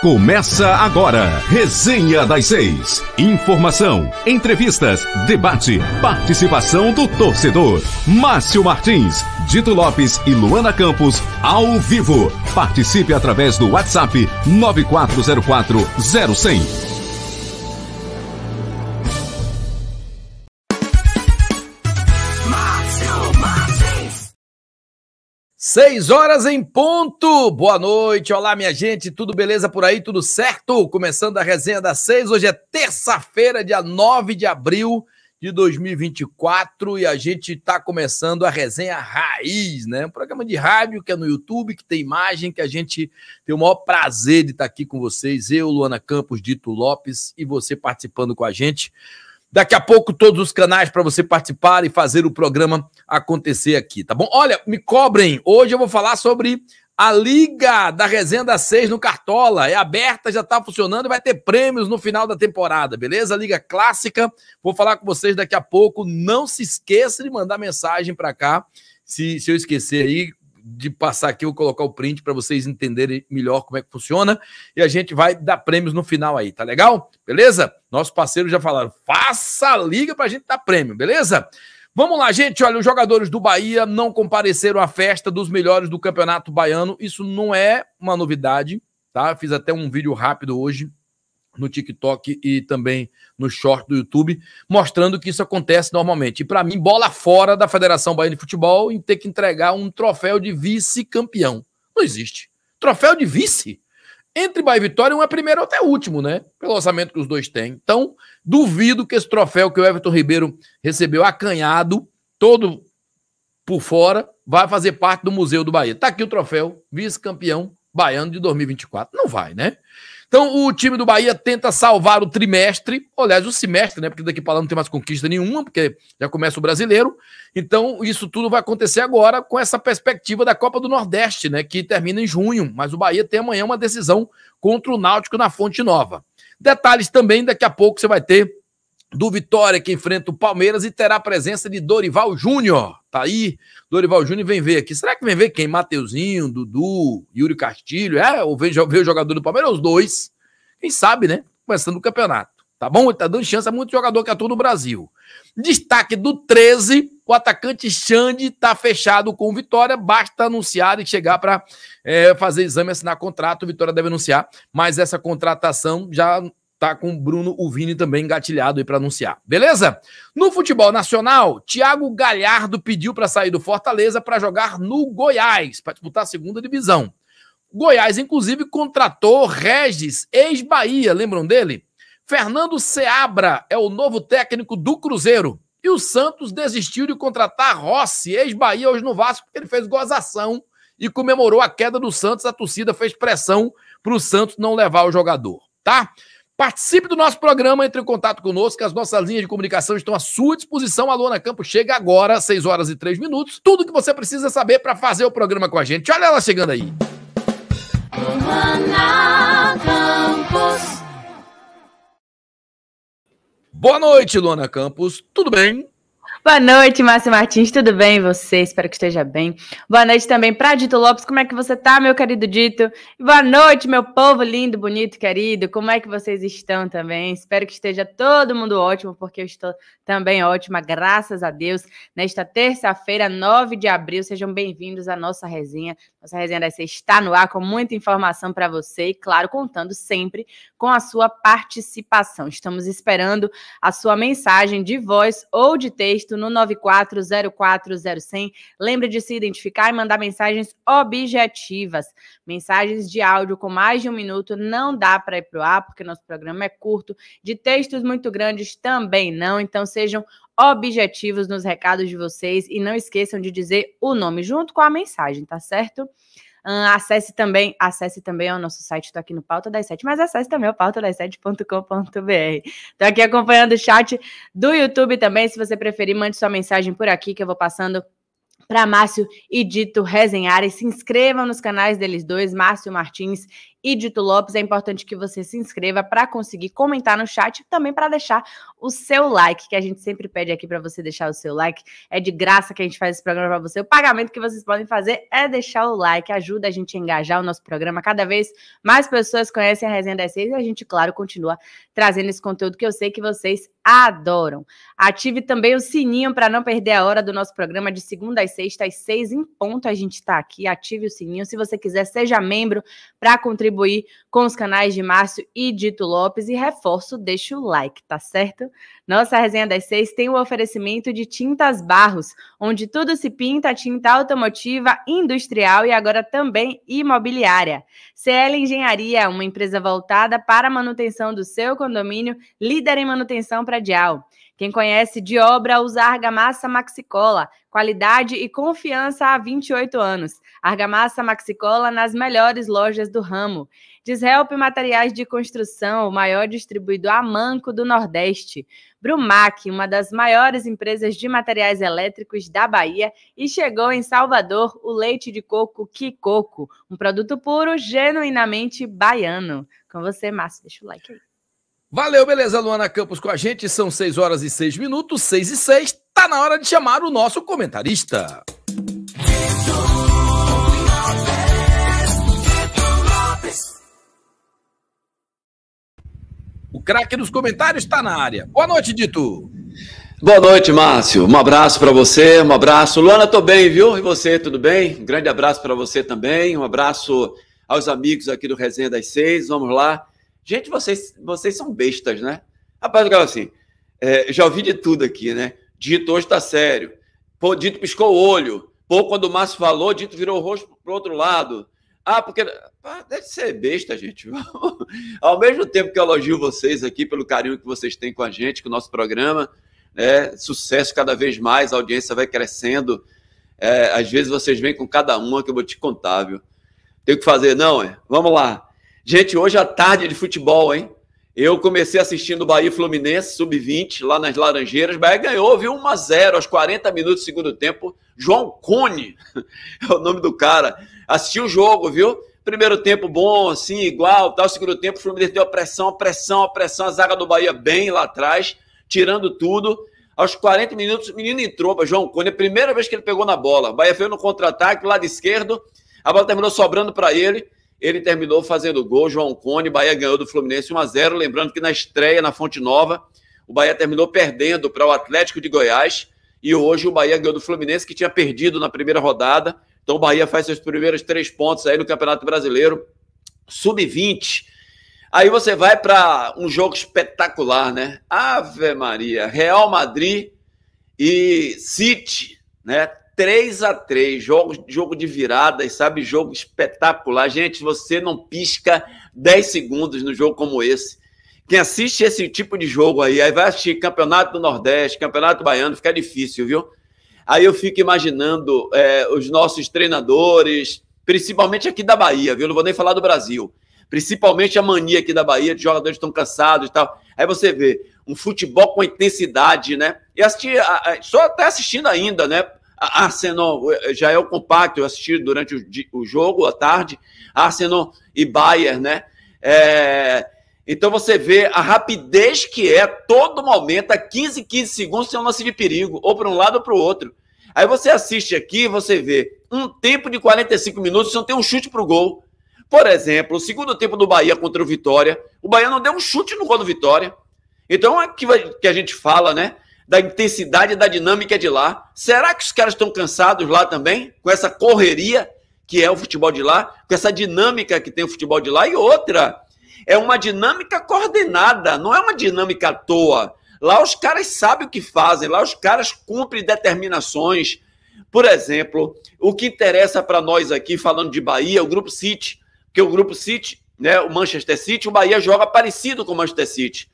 Começa agora, Resenha das Seis. Informação, entrevistas, debate, participação do torcedor. Márcio Martins, Dito Lopes e Luana Campos, ao vivo. Participe através do WhatsApp 9404 0100. Seis horas em ponto. Boa noite. Olá, minha gente. Tudo beleza por aí? Tudo certo? Começando a resenha das seis. Hoje é terça-feira, dia 9 de abril de 2024 e a gente está começando a resenha raiz, né? Um programa de rádio que é no YouTube, que tem imagem, que a gente tem o maior prazer de estar tá aqui com vocês. Eu, Luana Campos, Dito Lopes e você participando com a gente. Daqui a pouco, todos os canais para você participar e fazer o programa acontecer aqui, tá bom? Olha, me cobrem. Hoje eu vou falar sobre a Liga da Resenda 6 no Cartola. É aberta, já está funcionando e vai ter prêmios no final da temporada, beleza? Liga Clássica. Vou falar com vocês daqui a pouco. Não se esqueça de mandar mensagem para cá. Se, se eu esquecer aí, de passar aqui, eu vou colocar o print para vocês entenderem melhor como é que funciona. E a gente vai dar prêmios no final aí, tá legal? Beleza? Nossos parceiros já falaram, faça a liga para a gente dar prêmio, beleza? Vamos lá, gente. Olha, os jogadores do Bahia não compareceram à festa dos melhores do Campeonato Baiano. Isso não é uma novidade, tá? Fiz até um vídeo rápido hoje no TikTok e também no short do YouTube, mostrando que isso acontece normalmente. E para mim, bola fora da Federação Baiana de Futebol em ter que entregar um troféu de vice-campeão. Não existe. Troféu de vice? Entre Bahia e Vitória, um é primeiro até último, né? Pelo orçamento que os dois têm. Então, duvido que esse troféu que o Everton Ribeiro recebeu acanhado, todo por fora, vai fazer parte do Museu do Bahia. Tá aqui o troféu, vice-campeão baiano de 2024. Não vai, né? Então, o time do Bahia tenta salvar o trimestre, ou, aliás, o semestre, né? Porque daqui para lá não tem mais conquista nenhuma, porque já começa o brasileiro. Então, isso tudo vai acontecer agora com essa perspectiva da Copa do Nordeste, né? Que termina em junho, mas o Bahia tem amanhã uma decisão contra o Náutico na Fonte Nova. Detalhes também, daqui a pouco você vai ter do Vitória que enfrenta o Palmeiras e terá a presença de Dorival Júnior. Tá aí, Dorival Júnior vem ver aqui. Será que vem ver quem? Mateuzinho, Dudu, Yuri Castilho? É, ou vem, vem o jogador do Palmeiras? Os dois. Quem sabe, né? Começando o campeonato. Tá bom? Ele tá dando chance a muito jogador que atua é no Brasil. Destaque do 13, o atacante Xande tá fechado com o Vitória. Basta anunciar e chegar para é, eh, fazer exame, assinar contrato. Vitória deve anunciar, mas essa contratação já tá com o Bruno o Vini também engatilhado aí para anunciar. Beleza? No futebol nacional, Thiago Galhardo pediu para sair do Fortaleza para jogar no Goiás, para disputar a segunda divisão. Goiás, inclusive, contratou Regis, ex-Bahia, lembram dele? Fernando Seabra é o novo técnico do Cruzeiro. E o Santos desistiu de contratar Rossi, ex-Bahia, hoje no Vasco, porque ele fez gozação e comemorou a queda do Santos. A torcida fez pressão para o Santos não levar o jogador, tá? Participe do nosso programa, entre em contato conosco, as nossas linhas de comunicação estão à sua disposição. A Luana Campo chega agora, 6 horas e 3 minutos. Tudo que você precisa saber para fazer o programa com a gente. Olha ela chegando aí. Luana Campos. Boa noite, Luana Campos. Tudo bem? Boa noite, Márcia Martins. Tudo bem você? Espero que esteja bem. Boa noite também para Dito Lopes. Como é que você tá, meu querido Dito? Boa noite, meu povo lindo, bonito, querido. Como é que vocês estão também? Espero que esteja todo mundo ótimo, porque eu estou também ótima, graças a Deus. Nesta terça-feira, 9 de abril, sejam bem-vindos à nossa resenha nossa resenha dessa está no ar com muita informação para você e, claro, contando sempre com a sua participação. Estamos esperando a sua mensagem de voz ou de texto no 94040100. Lembre de se identificar e mandar mensagens objetivas. Mensagens de áudio com mais de um minuto não dá para ir para o ar, porque nosso programa é curto. De textos muito grandes também não. Então, sejam objetivos nos recados de vocês e não esqueçam de dizer o nome junto com a mensagem, tá certo? Uh, acesse também, acesse também ao nosso site, estou aqui no Pauta das Sete, mas acesse também o pautadas7.com.br. Estou aqui acompanhando o chat do YouTube também, se você preferir, mande sua mensagem por aqui que eu vou passando para Márcio e Dito resenhar. E se inscrevam nos canais deles dois, Márcio Martins e Dito Lopes. É importante que você se inscreva para conseguir comentar no chat e também para deixar o seu like, que a gente sempre pede aqui para você deixar o seu like. É de graça que a gente faz esse programa para você. O pagamento que vocês podem fazer é deixar o like, ajuda a gente a engajar o nosso programa. Cada vez mais pessoas conhecem a Resenha das Seis e a gente, claro, continua trazendo esse conteúdo que eu sei que vocês adoram. Ative também o sininho para não perder a hora do nosso programa de segunda às sexta às seis em ponto. A gente está aqui. Ative o sininho. Se você quiser, seja membro para contribuir contribuir com os canais de Márcio e Dito Lopes e reforço, deixa o like, tá certo? Nossa resenha das seis tem o oferecimento de Tintas Barros, onde tudo se pinta, tinta automotiva, industrial e agora também imobiliária. CL Engenharia, uma empresa voltada para a manutenção do seu condomínio, líder em manutenção predial. Quem conhece de obra usa argamassa Maxicola, qualidade e confiança há 28 anos. Argamassa Maxicola nas melhores lojas do ramo. Deshelp, Materiais de Construção, o maior distribuidor a manco do Nordeste. Brumac, uma das maiores empresas de materiais elétricos da Bahia, e chegou em Salvador o leite de coco Kikoko, um produto puro, genuinamente baiano. Com você, Márcio, deixa o like aí. Valeu, beleza, Luana Campos com a gente. São 6 horas e 6 minutos, 6 e 6. Tá na hora de chamar o nosso comentarista. O craque dos comentários está na área. Boa noite, Dito. Boa noite, Márcio. Um abraço para você, um abraço. Luana, tô bem, viu? E você, tudo bem? Um grande abraço para você também. Um abraço aos amigos aqui do Resenha das Seis. Vamos lá. Gente, vocês, vocês são bestas, né? Rapaz, eu assim, é, já ouvi de tudo aqui, né? Dito hoje tá sério. Pô, Dito piscou o olho. Pô, quando o Márcio falou, Dito virou o rosto pro outro lado. Ah, porque. Ah, deve ser besta, gente. Ao mesmo tempo que eu elogio vocês aqui pelo carinho que vocês têm com a gente, com o nosso programa, né? sucesso cada vez mais, a audiência vai crescendo. É, às vezes vocês vêm com cada uma que eu vou te contar, viu? Tem que fazer, não, é? Vamos lá. Gente, hoje à tarde de futebol, hein? Eu comecei assistindo o Bahia Fluminense, sub-20, lá nas Laranjeiras. Bahia ganhou, viu? 1 a 0 aos 40 minutos do segundo tempo. João Cone é o nome do cara. Assisti o jogo, viu? Primeiro tempo bom, assim, igual, tal. Segundo tempo, o Fluminense deu a pressão, a pressão, a pressão. A zaga do Bahia bem lá atrás, tirando tudo. Aos 40 minutos, o menino entrou para João Cunha. Primeira vez que ele pegou na bola. O Bahia veio no contra-ataque, lado esquerdo. A bola terminou sobrando para ele. Ele terminou fazendo gol. João Cone, Bahia ganhou do Fluminense 1 a 0 Lembrando que na estreia na Fonte Nova, o Bahia terminou perdendo para o Atlético de Goiás. E hoje o Bahia ganhou do Fluminense, que tinha perdido na primeira rodada. Então o Bahia faz seus primeiros três pontos aí no Campeonato Brasileiro, sub-20. Aí você vai para um jogo espetacular, né? Ave Maria, Real Madrid e City, né? 3 a 3 jogo, jogo de virada, sabe? Jogo espetacular. Gente, você não pisca 10 segundos no jogo como esse. Quem assiste esse tipo de jogo aí, aí vai assistir Campeonato do Nordeste, Campeonato Baiano, fica difícil, viu? Aí eu fico imaginando é, os nossos treinadores, principalmente aqui da Bahia, viu? Não vou nem falar do Brasil. Principalmente a mania aqui da Bahia, de jogadores estão cansados e tal. Aí você vê um futebol com intensidade, né? E assisti, só até tá assistindo ainda, né? Arsenal, eh, já é o compacto, eu assisti durante o, o jogo, à tarde, Arsenal e Bayern, né? É, então você vê a rapidez que é, todo momento, a 15, 15 segundos tem um lance de perigo, ou para um lado ou para o outro. Aí você assiste aqui, você vê um tempo de 45 minutos, você não tem um chute para o gol. Por exemplo, o segundo tempo do Bahia contra o Vitória, o Bahia não deu um chute no gol do Vitória. Então é que, que a gente fala, né? Da intensidade, da dinâmica de lá. Será que os caras estão cansados lá também? Com essa correria que é o futebol de lá, com essa dinâmica que tem o futebol de lá e outra é uma dinâmica coordenada, não é uma dinâmica à toa. Lá os caras sabem o que fazem, lá os caras cumprem determinações. Por exemplo, o que interessa para nós aqui, falando de Bahia, é o Grupo City. Porque o Grupo City, né, o Manchester City, o Bahia joga parecido com o Manchester City.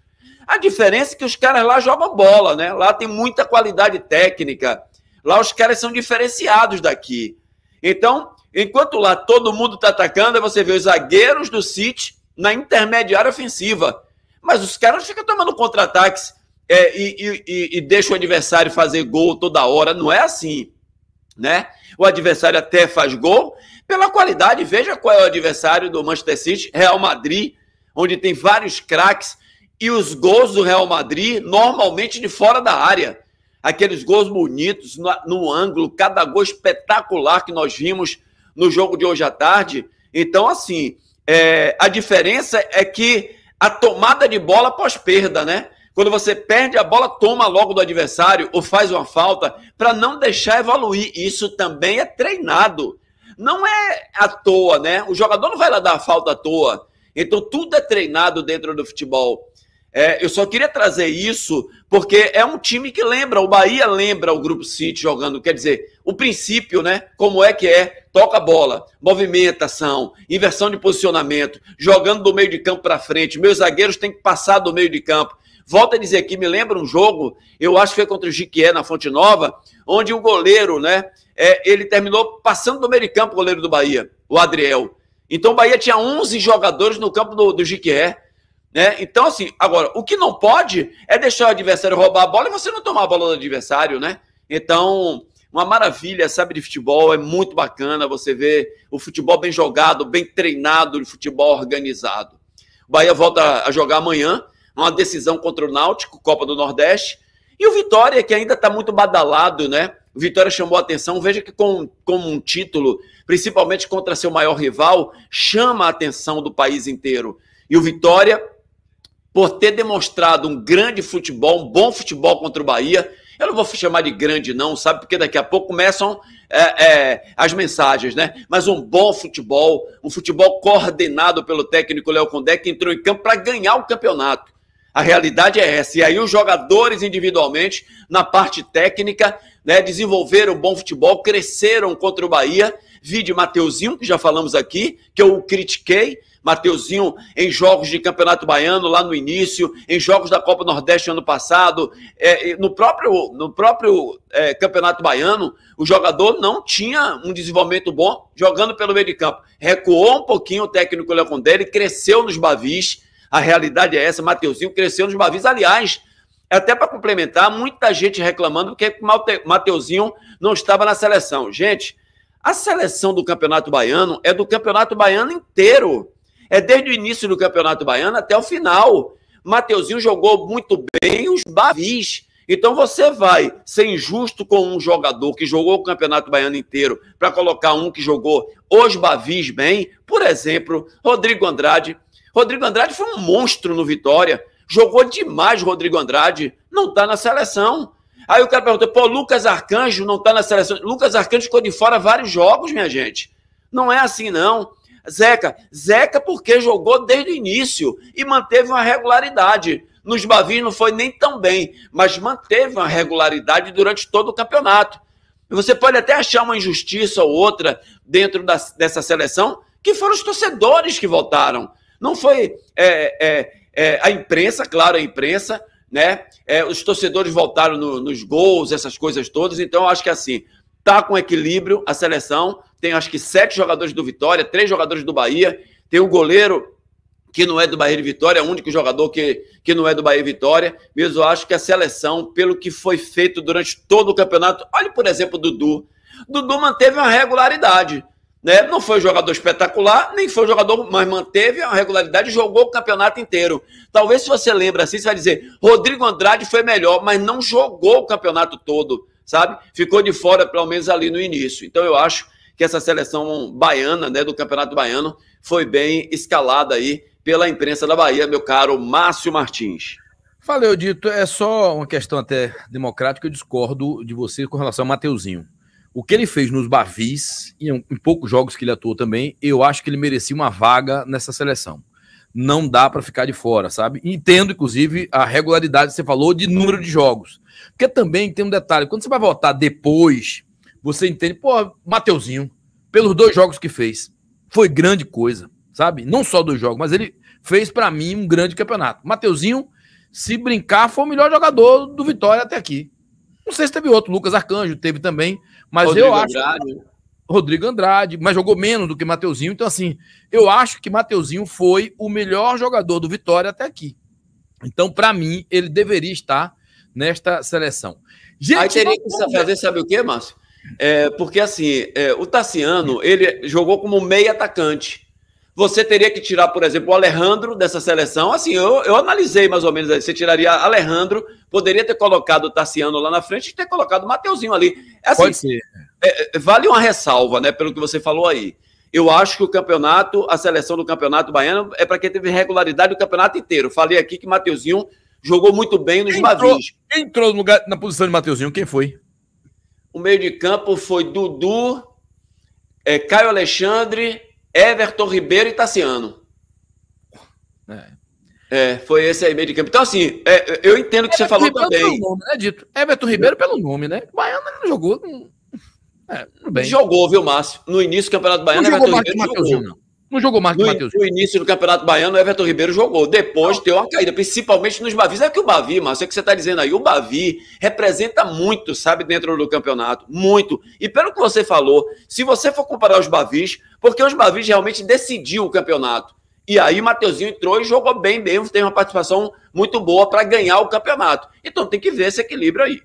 A diferença é que os caras lá jogam bola, né? Lá tem muita qualidade técnica. Lá os caras são diferenciados daqui. Então, enquanto lá todo mundo está atacando, você vê os zagueiros do City na intermediária ofensiva. Mas os caras ficam tomando contra-ataques é, e, e, e deixa o adversário fazer gol toda hora. Não é assim, né? O adversário até faz gol pela qualidade. Veja qual é o adversário do Manchester City, Real Madrid, onde tem vários craques e os gols do Real Madrid normalmente de fora da área. Aqueles gols bonitos no, no ângulo, cada gol espetacular que nós vimos no jogo de hoje à tarde. Então, assim, é, a diferença é que a tomada de bola pós-perda, né? Quando você perde a bola, toma logo do adversário ou faz uma falta para não deixar evoluir. Isso também é treinado. Não é à toa, né? O jogador não vai lá dar a falta à toa. Então tudo é treinado dentro do futebol. É, eu só queria trazer isso porque é um time que lembra, o Bahia lembra o Grupo City jogando, quer dizer, o princípio, né? Como é que é? Toca a bola, movimentação, inversão de posicionamento, jogando do meio de campo para frente. Meus zagueiros têm que passar do meio de campo. Volto a dizer aqui, me lembra um jogo, eu acho que foi contra o Jiquié na Fonte Nova, onde o goleiro, né? É, ele terminou passando do meio de campo o goleiro do Bahia, o Adriel. Então o Bahia tinha 11 jogadores no campo do, do Jiquié né? Então, assim, agora, o que não pode é deixar o adversário roubar a bola e você não tomar a bola do adversário, né? Então, uma maravilha, sabe, de futebol, é muito bacana você ver o futebol bem jogado, bem treinado, o futebol organizado. O Bahia volta a jogar amanhã, uma decisão contra o Náutico, Copa do Nordeste, e o Vitória, que ainda está muito badalado, né? O Vitória chamou a atenção, veja que com, com um título, principalmente contra seu maior rival, chama a atenção do país inteiro. E o Vitória por ter demonstrado um grande futebol, um bom futebol contra o Bahia. Eu não vou chamar de grande, não, sabe? Porque daqui a pouco começam é, é, as mensagens, né? Mas um bom futebol, um futebol coordenado pelo técnico Léo Condé, que entrou em campo para ganhar o campeonato. A realidade é essa. E aí os jogadores individualmente, na parte técnica, né, desenvolveram bom futebol, cresceram contra o Bahia. Vide Mateuzinho, que já falamos aqui, que eu critiquei, Mateuzinho em jogos de Campeonato Baiano lá no início, em jogos da Copa Nordeste ano passado, é, no próprio, no próprio é, Campeonato Baiano, o jogador não tinha um desenvolvimento bom jogando pelo meio de campo. Recuou um pouquinho o técnico Leocondelli, cresceu nos Bavis, a realidade é essa, Mateuzinho cresceu nos Bavis, aliás, é até para complementar, muita gente reclamando que Mateuzinho não estava na seleção. Gente, a seleção do Campeonato Baiano é do Campeonato Baiano inteiro. É desde o início do Campeonato Baiano até o final. Mateuzinho jogou muito bem os Bavis. Então você vai ser injusto com um jogador que jogou o Campeonato Baiano inteiro para colocar um que jogou os Bavis bem. Por exemplo, Rodrigo Andrade. Rodrigo Andrade foi um monstro no Vitória. Jogou demais Rodrigo Andrade. Não está na seleção. Aí o cara perguntou, pô, Lucas Arcanjo não está na seleção. Lucas Arcanjo ficou de fora vários jogos, minha gente. Não é assim, não. Zeca. Zeca porque jogou desde o início e manteve uma regularidade. Nos Bavis não foi nem tão bem, mas manteve uma regularidade durante todo o campeonato. você pode até achar uma injustiça ou outra dentro da, dessa seleção, que foram os torcedores que votaram. Não foi é, é, é, a imprensa, claro, a imprensa, né? É, os torcedores votaram no, nos gols, essas coisas todas. Então, acho que assim, Tá com equilíbrio a seleção. Tem acho que sete jogadores do Vitória, três jogadores do Bahia. Tem o um goleiro que não é do Bahia e Vitória, é o único jogador que, que não é do Bahia e Vitória. Mas eu acho que a seleção, pelo que foi feito durante todo o campeonato, olha, por exemplo, o Dudu. Dudu manteve uma regularidade. Né? Não foi um jogador espetacular, nem foi um jogador, mas manteve a regularidade e jogou o campeonato inteiro. Talvez se você lembra assim, você vai dizer, Rodrigo Andrade foi melhor, mas não jogou o campeonato todo sabe? Ficou de fora, pelo menos ali no início. Então eu acho que essa seleção baiana, né, do Campeonato Baiano, foi bem escalada aí pela imprensa da Bahia, meu caro Márcio Martins. Valeu, Dito. É só uma questão até democrática, eu discordo de você com relação ao Mateuzinho. O que ele fez nos Bavis, e em, em poucos jogos que ele atuou também, eu acho que ele merecia uma vaga nessa seleção. Não dá para ficar de fora, sabe? Entendo, inclusive, a regularidade que você falou de número de jogos. Porque também tem um detalhe: quando você vai votar depois, você entende, pô, Mateuzinho, pelos dois jogos que fez, foi grande coisa, sabe? Não só dois jogos, mas ele fez para mim um grande campeonato. Mateuzinho, se brincar, foi o melhor jogador do Vitória até aqui. Não sei se teve outro, Lucas Arcanjo teve também, mas Rodrigo eu acho. Andrade. Rodrigo Andrade, mas jogou menos do que Mateuzinho. Então, assim, eu acho que Mateuzinho foi o melhor jogador do Vitória até aqui. Então, para mim, ele deveria estar nesta seleção. Gente, Aí teria que fazer, sabe o quê, Márcio? É, porque assim, é, o Tassiano, ele jogou como meio atacante. Você teria que tirar, por exemplo, o Alejandro dessa seleção. Assim, eu, eu analisei mais ou menos. Você tiraria Alejandro, poderia ter colocado o Tassiano lá na frente e ter colocado o Mateuzinho ali. Assim, Pode ser. É, é vale uma ressalva, né, pelo que você falou aí. Eu acho que o campeonato, a seleção do campeonato baiano, é para quem teve regularidade o campeonato inteiro. Falei aqui que Mateuzinho jogou muito bem nos entrou, Entrou no lugar, na posição de Mateuzinho, quem foi? O meio de campo foi Dudu, é, Caio Alexandre, Everton Ribeiro e Tassiano. É. é. foi esse aí meio de campo. Então, assim, é, é eu entendo o que Everton você falou Ribeiro também. é nome, né, Dito? Everton Ribeiro pelo nome, né? O Baiano não jogou. Não... É, bem. Jogou, viu, Márcio? No início do Campeonato Baiano, não Everton Ribeiro jogou. Não. Não jogou Marcos no, Matheus. No início do Campeonato Baiano, o Everton Ribeiro jogou. Depois deu uma caída, principalmente nos Bavis. É que o Bavi, mas é o que você está dizendo aí, o Bavi representa muito, sabe, dentro do campeonato. Muito. E pelo que você falou, se você for comparar os Bavis, porque os Bavis realmente decidiu o campeonato. E aí Matheusinho entrou e jogou bem mesmo, tem uma participação muito boa para ganhar o campeonato. Então tem que ver esse equilíbrio aí.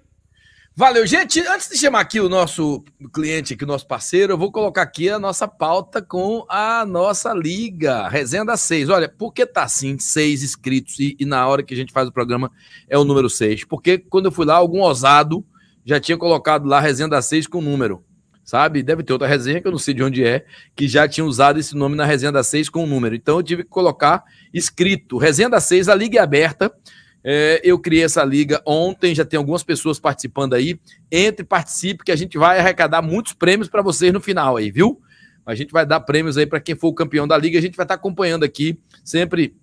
Valeu, gente. Antes de chamar aqui o nosso cliente, aqui, o nosso parceiro, eu vou colocar aqui a nossa pauta com a nossa liga, Resenda 6. Olha, por que tá assim, seis inscritos e, e, na hora que a gente faz o programa é o número 6? Porque quando eu fui lá, algum ousado já tinha colocado lá Resenda 6 com o número, sabe? Deve ter outra resenha que eu não sei de onde é, que já tinha usado esse nome na Resenda 6 com o número. Então eu tive que colocar escrito Resenda 6, a liga é aberta é, eu criei essa liga ontem, já tem algumas pessoas participando aí. Entre, participe, que a gente vai arrecadar muitos prêmios para vocês no final aí, viu? A gente vai dar prêmios aí para quem for o campeão da liga. A gente vai estar tá acompanhando aqui, sempre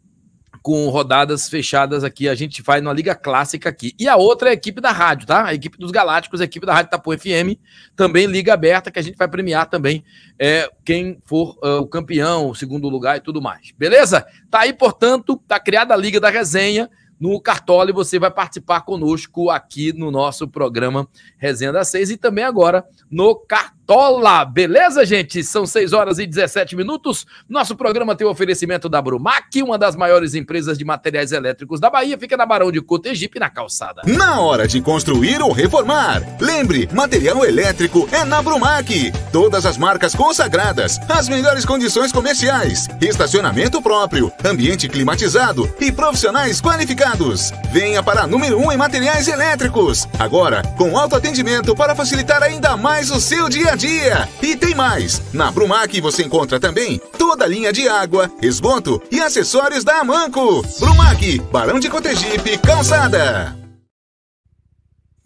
com rodadas fechadas aqui. A gente vai numa liga clássica aqui. E a outra é a equipe da rádio, tá? A equipe dos Galácticos, a equipe da Rádio Tapu FM, também liga aberta, que a gente vai premiar também é, quem for uh, o campeão, o segundo lugar e tudo mais. Beleza? Tá aí, portanto, tá criada a liga da resenha no Cartola e você vai participar conosco aqui no nosso programa Resenha das Seis e também agora no Cartola Cartola. Beleza, gente? São 6 horas e 17 minutos. Nosso programa tem o oferecimento da Brumac, uma das maiores empresas de materiais elétricos da Bahia. Fica na Barão de Cotegipe, na calçada. Na hora de construir ou reformar, lembre, material elétrico é na Brumac. Todas as marcas consagradas, as melhores condições comerciais, estacionamento próprio, ambiente climatizado e profissionais qualificados. Venha para a número 1 um em materiais elétricos. Agora, com autoatendimento para facilitar ainda mais o seu dia dia. E tem mais! Na Brumac você encontra também toda a linha de água, esgoto e acessórios da Amanco. Brumac, Barão de Cotegipe, Calçada.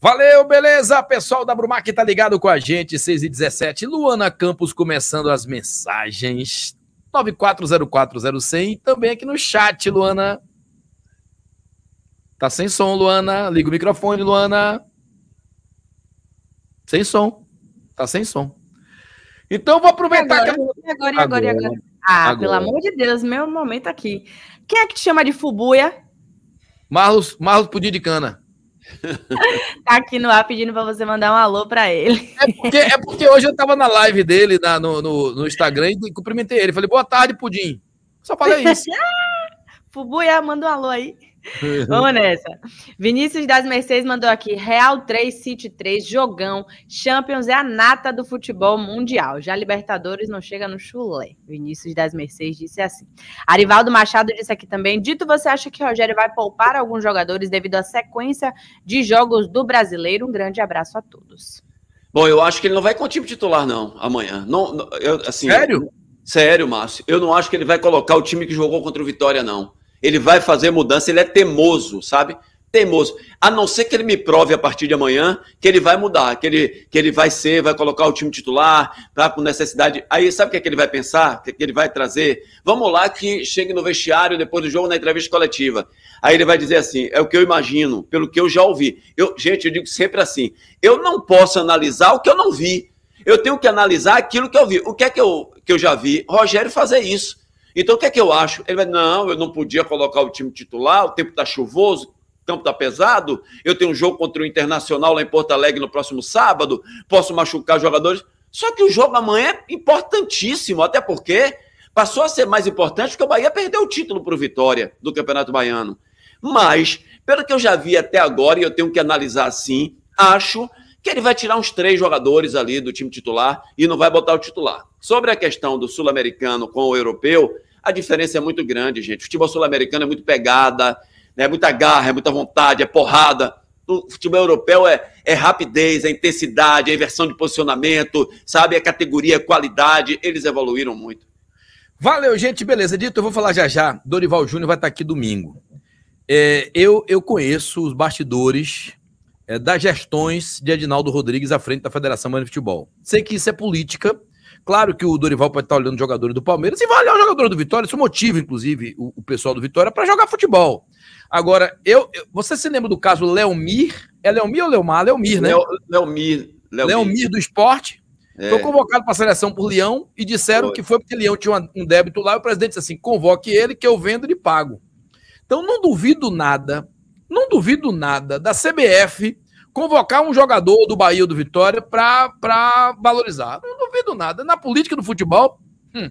Valeu, beleza? Pessoal da Brumac tá ligado com a gente, 6 e 17 Luana Campos começando as mensagens. 94040100 e também aqui no chat, Luana. Tá sem som, Luana. Liga o microfone, Luana. Sem som. Tá sem som. Então vou aproveitar. E agora, que... e agora, e agora, agora, Ah, agora. pelo amor de Deus, meu momento aqui. Quem é que te chama de Fubuia? Marlos, Marlos Pudim de Cana. tá aqui no ar pedindo para você mandar um alô para ele. É porque, é porque, hoje eu tava na live dele na, no, no, no Instagram e cumprimentei ele. Falei, boa tarde, Pudim. Só falei isso. Fubuia, manda um alô aí. Vamos nessa. Vinícius das Mercedes mandou aqui: Real 3, City 3, jogão. Champions é a nata do futebol mundial. Já Libertadores não chega no chulé. Vinícius das Mercedes disse assim. Arivaldo Machado disse aqui também: Dito, você acha que Rogério vai poupar alguns jogadores devido à sequência de jogos do brasileiro? Um grande abraço a todos. Bom, eu acho que ele não vai com o time titular, não, amanhã. Não, não eu, assim, Sério? sério, Márcio. Eu não acho que ele vai colocar o time que jogou contra o Vitória, não. Ele vai fazer mudança, ele é teimoso, sabe? Teimoso. A não ser que ele me prove a partir de amanhã que ele vai mudar, que ele, que ele vai ser, vai colocar o time titular, tá com necessidade. Aí sabe o que, é que ele vai pensar? O que, é que ele vai trazer? Vamos lá que chegue no vestiário depois do jogo na entrevista coletiva. Aí ele vai dizer assim: é o que eu imagino, pelo que eu já ouvi. Eu, gente, eu digo sempre assim: eu não posso analisar o que eu não vi. Eu tenho que analisar aquilo que eu vi. O que é que eu, que eu já vi? Rogério fazer isso. Então, o que é que eu acho? Ele vai, não, eu não podia colocar o time titular, o tempo está chuvoso, o campo está pesado, eu tenho um jogo contra o Internacional lá em Porto Alegre no próximo sábado, posso machucar jogadores. Só que o jogo amanhã é importantíssimo, até porque passou a ser mais importante porque o Bahia perdeu o título para o Vitória do Campeonato Baiano. Mas, pelo que eu já vi até agora, e eu tenho que analisar assim, acho que ele vai tirar uns três jogadores ali do time titular e não vai botar o titular. Sobre a questão do sul-americano com o europeu, a diferença é muito grande, gente. O futebol sul-americano é muito pegada, é né? muita garra, é muita vontade, é porrada. O futebol europeu é, é rapidez, é intensidade, é inversão de posicionamento, sabe? É categoria, é qualidade. Eles evoluíram muito. Valeu, gente. Beleza, Dito, eu vou falar já já. Dorival Júnior vai estar aqui domingo. É, eu, eu conheço os bastidores é, das gestões de Edinaldo Rodrigues à frente da Federação Mano de Futebol. Sei que isso é política. Claro que o Dorival pode estar olhando jogadores do Palmeiras e vai olhar o jogador do Vitória. Isso motiva, inclusive, o, o pessoal do Vitória para jogar futebol. Agora, eu, eu, você se lembra do caso Leomir? É Leomir ou Leomar? Leomir, né? Leo, Leomir, Leomir. Leomir do esporte. É. Foi convocado para a seleção por Leão e disseram foi. que foi porque Leão tinha um débito lá. E o presidente disse assim: convoque ele que eu vendo e lhe pago. Então, não duvido nada não duvido nada da CBF convocar um jogador do Bahia ou do Vitória para valorizar. Não duvido nada. Na política do futebol, hum,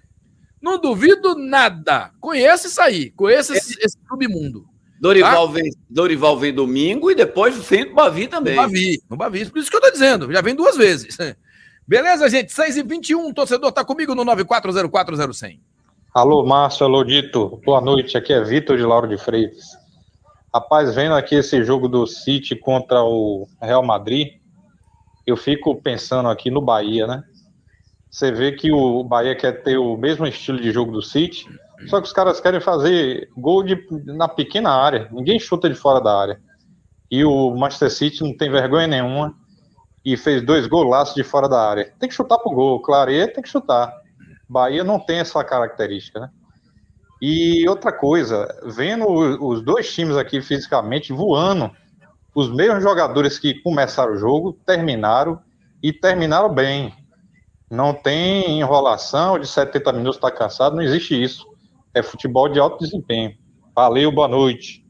não duvido nada. Conheça isso aí, conheça esse, esse Mundo? Tá? Dorival, tá? vem, Dorival vem domingo e depois vem o Bavi também. No Bavi, no Bavi. Por isso que eu tô dizendo, já vem duas vezes. Beleza, gente? 6h21, torcedor tá comigo no 94040100. Alô, Márcio, alô, Dito. Boa noite, aqui é Vitor de Lauro de Freitas. Rapaz, vendo aqui esse jogo do City contra o Real Madrid, eu fico pensando aqui no Bahia, né? Você vê que o Bahia quer ter o mesmo estilo de jogo do City, só que os caras querem fazer gol de, na pequena área. Ninguém chuta de fora da área. E o Manchester City não tem vergonha nenhuma e fez dois golaços de fora da área. Tem que chutar pro gol, e tem que chutar. Bahia não tem essa característica, né? E outra coisa, vendo os dois times aqui fisicamente voando, os mesmos jogadores que começaram o jogo terminaram e terminaram bem. Não tem enrolação de 70 minutos tá cansado, não existe isso. É futebol de alto desempenho. Valeu, boa noite.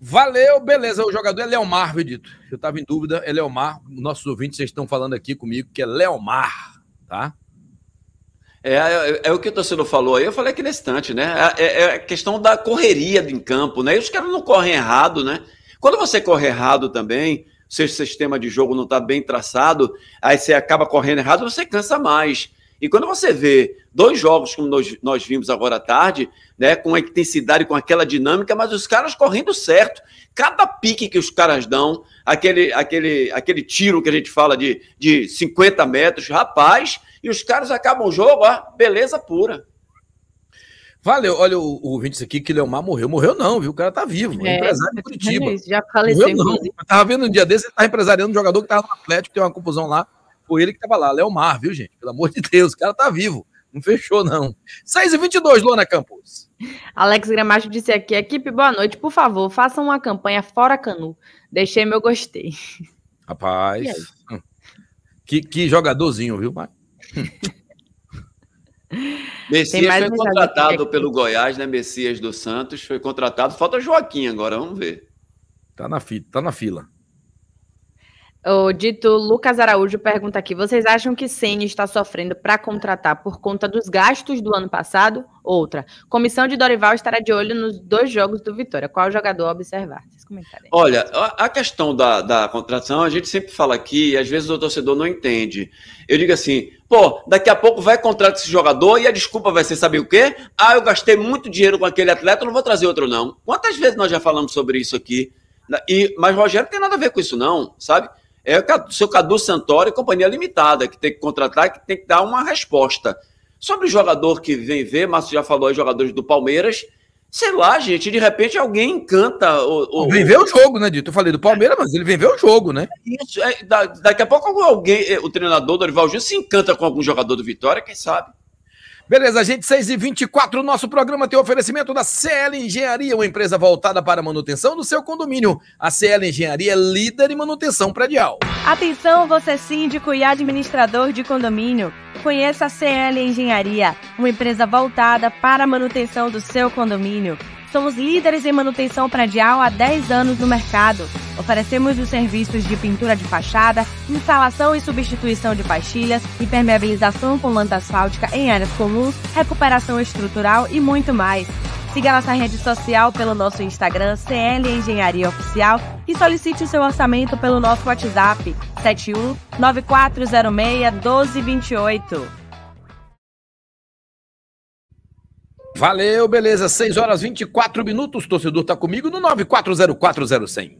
Valeu, beleza. O jogador é Leomar, Vedito. Eu estava em dúvida, é Leomar. Nossos ouvintes, vocês estão falando aqui comigo que é Leomar, tá? É, é, é, é, o que o torcedor falou aí, eu falei aqui na estante, né? É, é, é, a questão da correria em campo, né? E os caras não correm errado, né? Quando você corre errado também, seu sistema de jogo não está bem traçado, aí você acaba correndo errado, você cansa mais. E quando você vê dois jogos como nós, nós vimos agora à tarde, né, com a intensidade, com aquela dinâmica, mas os caras correndo certo. Cada pique que os caras dão, aquele, aquele, aquele tiro que a gente fala de, de 50 metros, rapaz, e os caras acabam o jogo, ó, beleza pura. Valeu, olha o, o ouvinte aqui que Leomar morreu. Morreu não, viu? O cara tá vivo, é, empresário de tá Curitiba. Já faleceu. não. Eu tava vendo um dia desse, ele tava tá empresariando um jogador que tava no Atlético, tem uma confusão lá. Foi ele que tava lá, Leomar, viu, gente? Pelo amor de Deus, o cara tá vivo. Não fechou, não. 6h22, Lona Campos. Alex Gramacho disse aqui, equipe, boa noite. Por favor, façam uma campanha fora Canu. Deixei meu gostei. Rapaz, hum. que, que jogadorzinho, viu, Marcos? Messias foi contratado pelo Goiás, né? Messias do Santos foi contratado. Falta Joaquim agora, vamos ver. Tá na, tá na fila. O dito Lucas Araújo pergunta aqui: vocês acham que Ceni está sofrendo para contratar por conta dos gastos do ano passado? Outra. Comissão de Dorival estará de olho nos dois jogos do Vitória. Qual jogador observar? Vocês comentarem. Olha, a questão da, da contratação, a gente sempre fala aqui, e às vezes o torcedor não entende. Eu digo assim: pô, daqui a pouco vai contratar esse jogador e a desculpa vai ser, sabe o quê? Ah, eu gastei muito dinheiro com aquele atleta, não vou trazer outro, não. Quantas vezes nós já falamos sobre isso aqui? E, mas Rogério não tem nada a ver com isso, não, sabe? É o seu Cadu Santoro e Companhia Limitada, que tem que contratar, que tem que dar uma resposta. Sobre o jogador que vem ver, Márcio já falou aí, jogadores do Palmeiras. Sei lá, gente, de repente alguém encanta. O, o... Vem ver o jogo, né, Dito? Eu falei do Palmeiras, mas ele vem ver o jogo, né? É isso, é, daqui a pouco alguém, é, o treinador do Dorival Júnior se encanta com algum jogador do Vitória, quem sabe? Beleza, gente, 6h24, nosso programa tem oferecimento da CL Engenharia, uma empresa voltada para a manutenção do seu condomínio. A CL Engenharia é líder em manutenção predial. Atenção, você é síndico e administrador de condomínio. Conheça a CL Engenharia, uma empresa voltada para a manutenção do seu condomínio. Somos líderes em manutenção predial há 10 anos no mercado. Oferecemos os serviços de pintura de fachada, instalação e substituição de pastilhas, impermeabilização com lanta asfáltica em áreas comuns, recuperação estrutural e muito mais. Siga nossa rede social pelo nosso Instagram CL Engenharia Oficial e solicite o seu orçamento pelo nosso WhatsApp 71 9406 1228. Valeu, beleza. 6 horas 24 minutos. O torcedor está comigo no 94040100.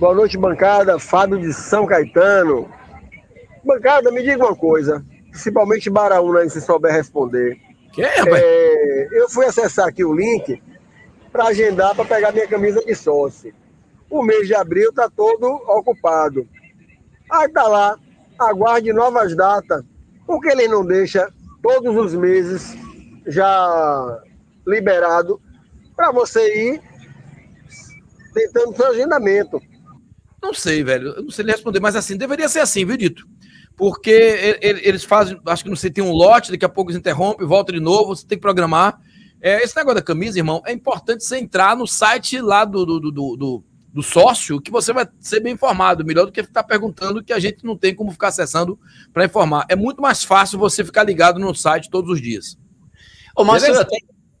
Boa noite, bancada. Fábio de São Caetano. Bancada, me diga uma coisa. Principalmente Baraúna, né, se souber responder. Que, É, eu fui acessar aqui o link para agendar para pegar minha camisa de sócio. O mês de abril está todo ocupado. Aí ah, tá lá, aguarde novas datas. Por que ele não deixa todos os meses já liberado para você ir tentando seu agendamento. Não sei, velho. Eu não sei lhe responder, mas assim, deveria ser assim, viu, Dito? Porque eles fazem, acho que não sei, tem um lote, daqui a pouco eles interrompem, volta de novo, você tem que programar. É, esse negócio da camisa, irmão, é importante você entrar no site lá do, do, do, do, do sócio, que você vai ser bem informado, melhor do que ficar perguntando que a gente não tem como ficar acessando para informar. É muito mais fácil você ficar ligado no site todos os dias. Ô, é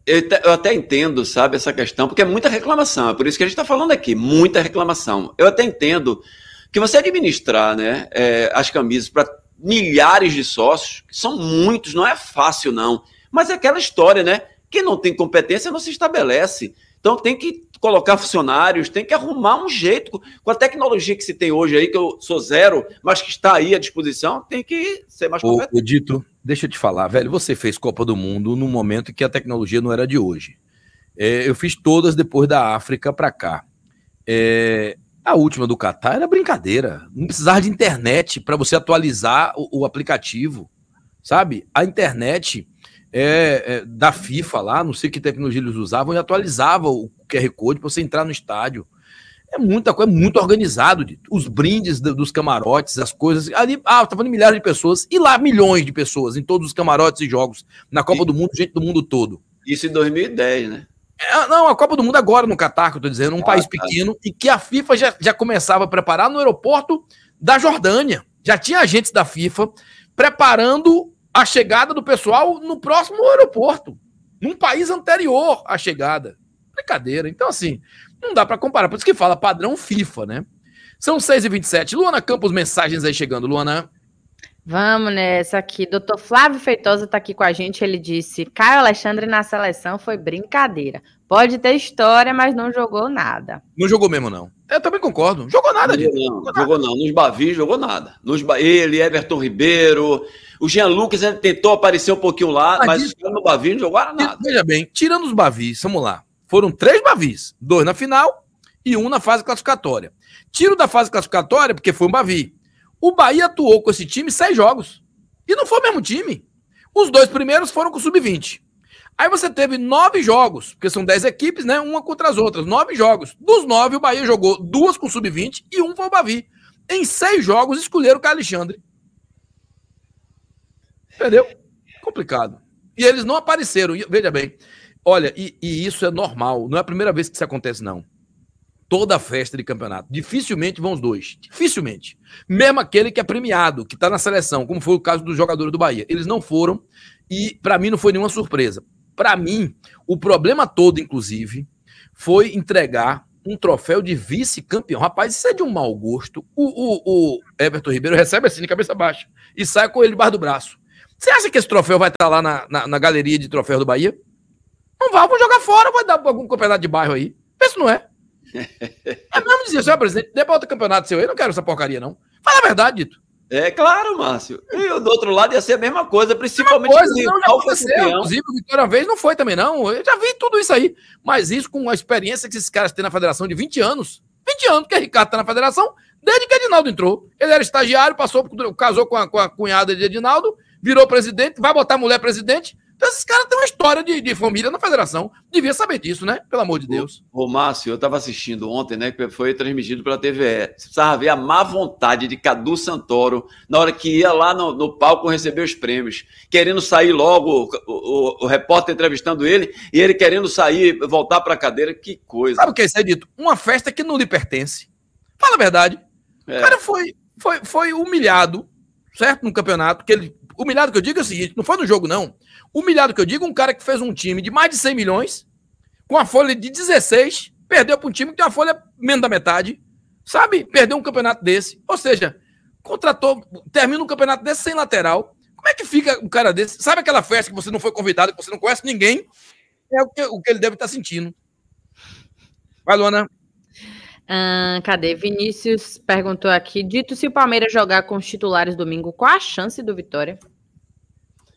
eu até, eu até entendo, sabe, essa questão, porque é muita reclamação, é por isso que a gente está falando aqui, muita reclamação. Eu até entendo que você administrar né, é, as camisas para milhares de sócios, que são muitos, não é fácil não, mas é aquela história, né? Quem não tem competência não se estabelece. Então tem que colocar funcionários, tem que arrumar um jeito. Com a tecnologia que se tem hoje aí, que eu sou zero, mas que está aí à disposição, tem que ser mais competente. Ô, Dito, deixa eu te falar, velho, você fez Copa do Mundo num momento que a tecnologia não era de hoje. É, eu fiz todas depois da África para cá. É, a última do Catar era brincadeira. Não precisava de internet para você atualizar o, o aplicativo. Sabe? A internet é, é, da FIFA lá, não sei que tecnologia eles usavam, e atualizava o QR Code para você entrar no estádio. É muita coisa, é muito organizado. Os brindes dos camarotes, as coisas. Ali, ah, tá falando milhares de pessoas. E lá, milhões de pessoas em todos os camarotes e jogos. Na Copa e, do Mundo, gente do mundo todo. Isso em 2010, né? É, ah, não, a Copa do Mundo agora no Catar, que eu tô dizendo, um ah, país tá. pequeno, tá. e que a FIFA já, já começava a preparar no aeroporto da Jordânia. Já tinha agentes da FIFA preparando a chegada do pessoal no próximo aeroporto, num país anterior à chegada. Brincadeira. Então, assim, não dá para comparar. Por isso que fala padrão FIFA, né? São 6h27. Luana Campos, mensagens aí chegando. Luana. Vamos nessa aqui. Doutor Flávio Feitosa está aqui com a gente. Ele disse: Caio Alexandre na seleção foi brincadeira. Pode ter história, mas não jogou nada. Não jogou mesmo, não. Eu também concordo. Jogou nada, não, gente. Não, jogou, nada. não. Nos Bavi, jogou nada. Nos ba... Ele, Everton Ribeiro, o Jean Lucas ainda né, tentou aparecer um pouquinho lá, ah, mas, mas tirando o Bavi não jogou nada. Veja bem, tirando os Bavis, vamos lá. Foram três Bavis, dois na final e um na fase classificatória. Tiro da fase classificatória porque foi um Bavi. O Bahia atuou com esse time seis jogos. E não foi o mesmo time. Os dois primeiros foram com o sub-20. Aí você teve nove jogos, porque são dez equipes, né? Uma contra as outras. Nove jogos. Dos nove, o Bahia jogou duas com o sub-20 e um foi o Bavi. Em seis jogos, escolheram o Alexandre. Entendeu? Complicado. E eles não apareceram. E, veja bem. Olha, e, e isso é normal. Não é a primeira vez que isso acontece, não toda festa de campeonato. Dificilmente vão os dois. Dificilmente. Mesmo aquele que é premiado, que está na seleção, como foi o caso dos jogadores do Bahia. Eles não foram e, para mim, não foi nenhuma surpresa. Para mim, o problema todo, inclusive, foi entregar um troféu de vice-campeão. Rapaz, isso é de um mau gosto. O, o, o Everton Ribeiro recebe assim de cabeça baixa e sai com ele debaixo do braço. Você acha que esse troféu vai estar tá lá na, na, na galeria de troféus do Bahia? Não vai, vão jogar fora, vai dar pra algum campeonato de bairro aí. Isso não é? É mesmo dizer, senhor presidente, dê pra outro campeonato seu aí, não quero essa porcaria, não. Fala a verdade, Dito. É claro, Márcio. E do outro lado ia ser a mesma coisa, principalmente mesma coisa, não, já aconteceu. Inclusive, o Vitória vez não foi também, não. Eu já vi tudo isso aí. Mas isso com a experiência que esses caras têm na federação de 20 anos. 20 anos que o Ricardo tá na federação, desde que Edinaldo entrou. Ele era estagiário, passou, casou com a, com a cunhada de Edinaldo virou presidente, vai botar mulher presidente. Então, esses caras têm uma história de, de, família na federação. Devia saber disso, né? Pelo amor de Deus. Ô, Márcio, eu estava assistindo ontem, né? Que foi transmitido pela TVE. Você precisava ver a má vontade de Cadu Santoro na hora que ia lá no, no palco receber os prêmios, querendo sair logo, o, o, o repórter entrevistando ele, e ele querendo sair, voltar para a cadeira. Que coisa. Sabe o que é isso é dito? Uma festa que não lhe pertence. Fala a verdade. É. O cara foi, foi, foi humilhado, certo? No campeonato, que ele Humilhado que eu digo é o seguinte: não foi no jogo, não. Humilhado que eu digo, um cara que fez um time de mais de 100 milhões, com a folha de 16, perdeu para um time que tem uma folha menos da metade. Sabe? Perdeu um campeonato desse. Ou seja, contratou, termina um campeonato desse sem lateral. Como é que fica um cara desse? Sabe aquela festa que você não foi convidado, que você não conhece ninguém? É o que, o que ele deve estar tá sentindo. Vai, Luana cadê? Vinícius perguntou aqui: dito se o Palmeiras jogar com os titulares domingo, qual a chance do Vitória?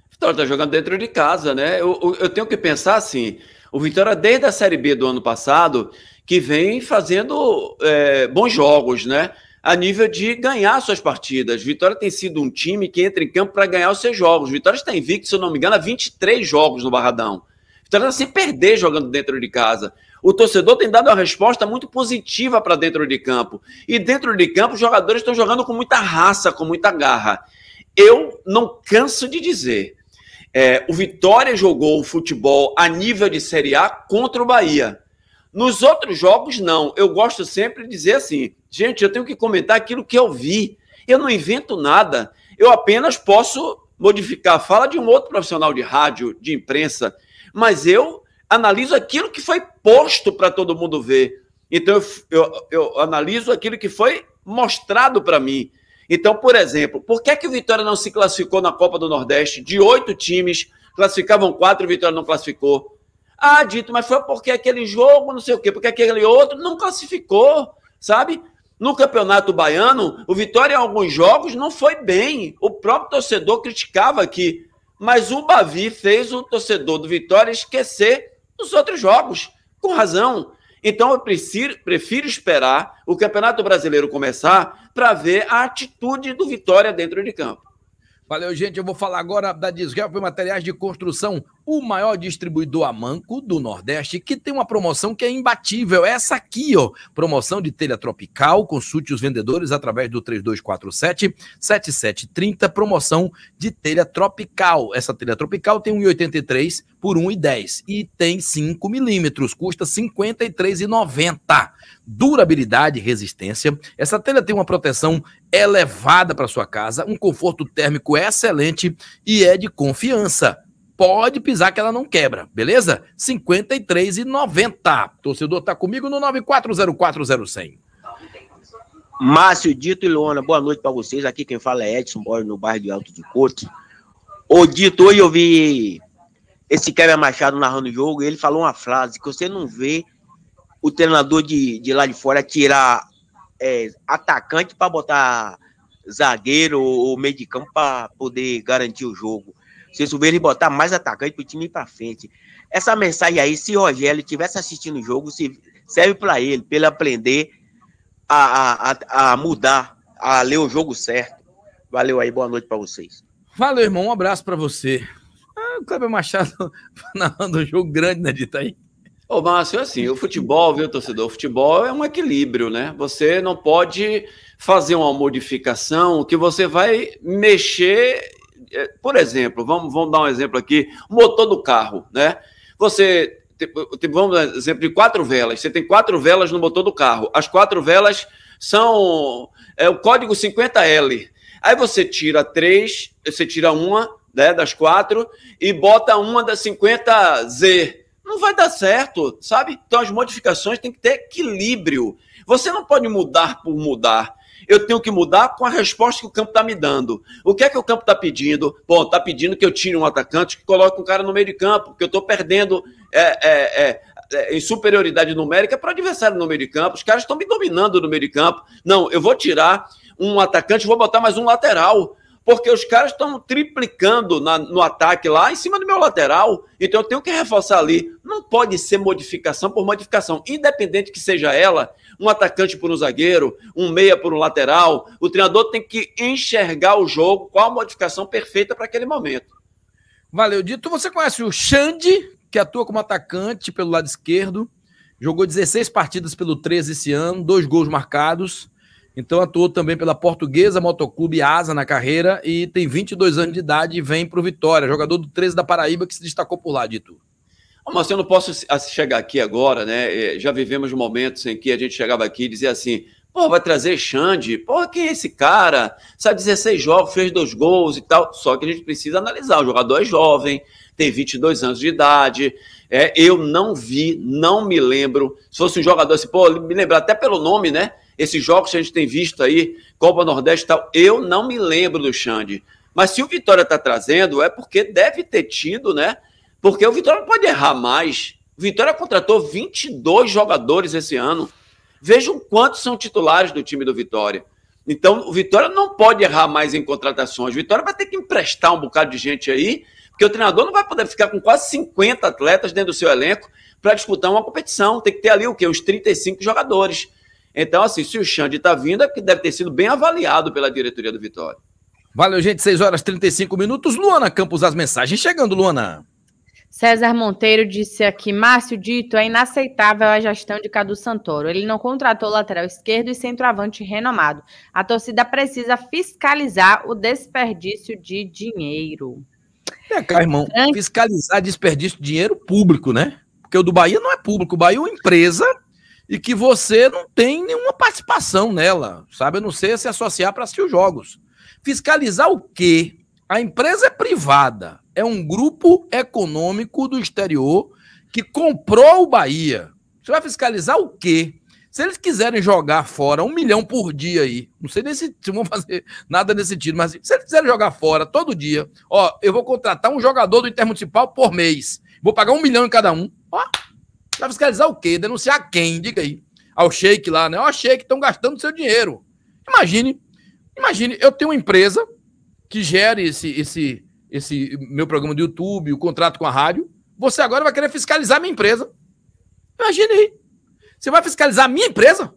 Vitória está jogando dentro de casa, né? Eu, eu, tenho que pensar assim: o Vitória, desde a Série B do ano passado, que vem fazendo é, bons jogos, né? A nível de ganhar suas partidas. Vitória tem sido um time que entra em campo para ganhar os seus jogos. Vitória está invicto, se eu não me engano, a 23 jogos no Barradão. Tentando se perder jogando dentro de casa. O torcedor tem dado uma resposta muito positiva para dentro de campo. E dentro de campo, os jogadores estão jogando com muita raça, com muita garra. Eu não canso de dizer. É, o Vitória jogou o futebol a nível de Série A contra o Bahia. Nos outros jogos, não. Eu gosto sempre de dizer assim: gente, eu tenho que comentar aquilo que eu vi. Eu não invento nada. Eu apenas posso modificar a fala de um outro profissional de rádio, de imprensa, mas eu analiso aquilo que foi posto para todo mundo ver. Então, eu, eu, eu analiso aquilo que foi mostrado para mim. Então, por exemplo, por que, é que o Vitória não se classificou na Copa do Nordeste? De oito times, classificavam quatro e o Vitória não classificou. Ah, dito, mas foi porque aquele jogo, não sei o quê, porque aquele outro não classificou, sabe? No Campeonato Baiano, o Vitória em alguns jogos não foi bem. O próprio torcedor criticava que mas o Bavi fez o torcedor do Vitória esquecer dos outros jogos, com razão. Então eu prefiro, prefiro esperar o Campeonato Brasileiro começar para ver a atitude do Vitória dentro de campo. Valeu, gente. Eu vou falar agora da Desgelp Materiais de Construção o maior distribuidor a manco do Nordeste, que tem uma promoção que é imbatível. É essa aqui, ó. Promoção de telha tropical. Consulte os vendedores através do 3247-7730. Promoção de telha tropical. Essa telha tropical tem 1,83 por 1,10 e tem 5 milímetros. Custa R$ 53,90. Durabilidade e resistência. Essa telha tem uma proteção elevada para sua casa, um conforto térmico excelente e é de confiança pode pisar que ela não quebra, beleza? 53,90. Torcedor tá comigo no 9404010. Márcio, Dito e Luana, boa noite para vocês. Aqui quem fala é Edson, moro no bairro de Alto de Couto. Ô, Dito, hoje eu vi esse Kevin Machado narrando o jogo e ele falou uma frase que você não vê o treinador de, de lá de fora tirar é, atacante para botar zagueiro ou meio de campo para poder garantir o jogo. Se subir e botar mais atacante pro time ir pra frente. Essa mensagem aí, se o Rogério tivesse assistindo o jogo, serve para ele, para ele aprender a, a, a mudar, a ler o jogo certo. Valeu aí, boa noite para vocês. Valeu, irmão. Um abraço para você. Ah, o Cleber Machado narrando um jogo grande, né, Dita aí? Ô, Márcio, é assim, o futebol, viu, torcedor? O futebol é um equilíbrio, né? Você não pode fazer uma modificação que você vai mexer é, por exemplo, vamos, vamos dar um exemplo aqui: motor do carro, né? Você vamos dar exemplo de quatro velas. Você tem quatro velas no motor do carro. As quatro velas são é, o código 50L. Aí você tira três, você tira uma né, das quatro e bota uma da 50Z. Não vai dar certo, sabe? Então as modificações têm que ter equilíbrio. Você não pode mudar por mudar eu tenho que mudar com a resposta que o campo está me dando. O que é que o campo está pedindo? Bom, está pedindo que eu tire um atacante, que coloque um cara no meio de campo, que eu estou perdendo é, é, é, é, em superioridade numérica para o adversário no meio de campo. Os caras estão me dominando no meio de campo. Não, eu vou tirar um atacante, vou botar mais um lateral porque os caras estão triplicando na, no ataque lá em cima do meu lateral. Então eu tenho que reforçar ali. Não pode ser modificação por modificação, independente que seja ela, um atacante por um zagueiro, um meia por um lateral. O treinador tem que enxergar o jogo, qual a modificação perfeita para aquele momento. Valeu, Dito. Você conhece o Xande, que atua como atacante pelo lado esquerdo, jogou 16 partidas pelo 13 esse ano, dois gols marcados. Então atuou também pela Portuguesa Motoclube Asa na carreira e tem 22 anos de idade e vem para o Vitória, jogador do 13 da Paraíba que se destacou por lá, Dito. Mas eu não posso chegar aqui agora, né? É, já vivemos momentos em que a gente chegava aqui e dizia assim: pô, vai trazer Xande, pô, quem é esse cara? Sabe, 16 jogos, fez dois gols e tal. Só que a gente precisa analisar: o jogador é jovem, tem 22 anos de idade. É, eu não vi, não me lembro. Se fosse um jogador assim, pô, me lembrar até pelo nome, né? Esses jogos que a gente tem visto aí, Copa Nordeste e tal, eu não me lembro do Xande. Mas se o Vitória está trazendo, é porque deve ter tido, né? Porque o Vitória não pode errar mais. O Vitória contratou 22 jogadores esse ano. Vejam quantos são titulares do time do Vitória. Então, o Vitória não pode errar mais em contratações. O Vitória vai ter que emprestar um bocado de gente aí, porque o treinador não vai poder ficar com quase 50 atletas dentro do seu elenco para disputar uma competição. Tem que ter ali o quê? Uns 35 jogadores. Então, assim, se o Xande está vindo, é que deve ter sido bem avaliado pela diretoria do Vitória. Valeu, gente. 6 horas e 35 minutos. Luana Campos, as mensagens chegando, Luana. César Monteiro disse aqui: Márcio Dito, é inaceitável a gestão de Cadu Santoro. Ele não contratou lateral esquerdo e centroavante renomado. A torcida precisa fiscalizar o desperdício de dinheiro. É, cá, irmão, Frank... fiscalizar desperdício de dinheiro público, né? Porque o do Bahia não é público, o Bahia é uma empresa e que você não tem nenhuma participação nela, sabe? A não ser se associar para assistir os jogos. Fiscalizar o quê? A empresa é privada é um grupo econômico do exterior que comprou o Bahia. Você vai fiscalizar o quê? Se eles quiserem jogar fora um milhão por dia aí, não sei nem se, vão fazer nada nesse sentido, mas se eles quiserem jogar fora todo dia, ó, eu vou contratar um jogador do Intermunicipal por mês, vou pagar um milhão em cada um, ó, vai fiscalizar o quê? Denunciar quem? Diga aí. Ao Sheik lá, né? Ó, Sheik, estão gastando seu dinheiro. Imagine, imagine, eu tenho uma empresa que gere esse, esse, esse meu programa do YouTube, o contrato com a rádio, você agora vai querer fiscalizar minha empresa. Imagine aí. Você vai fiscalizar minha empresa?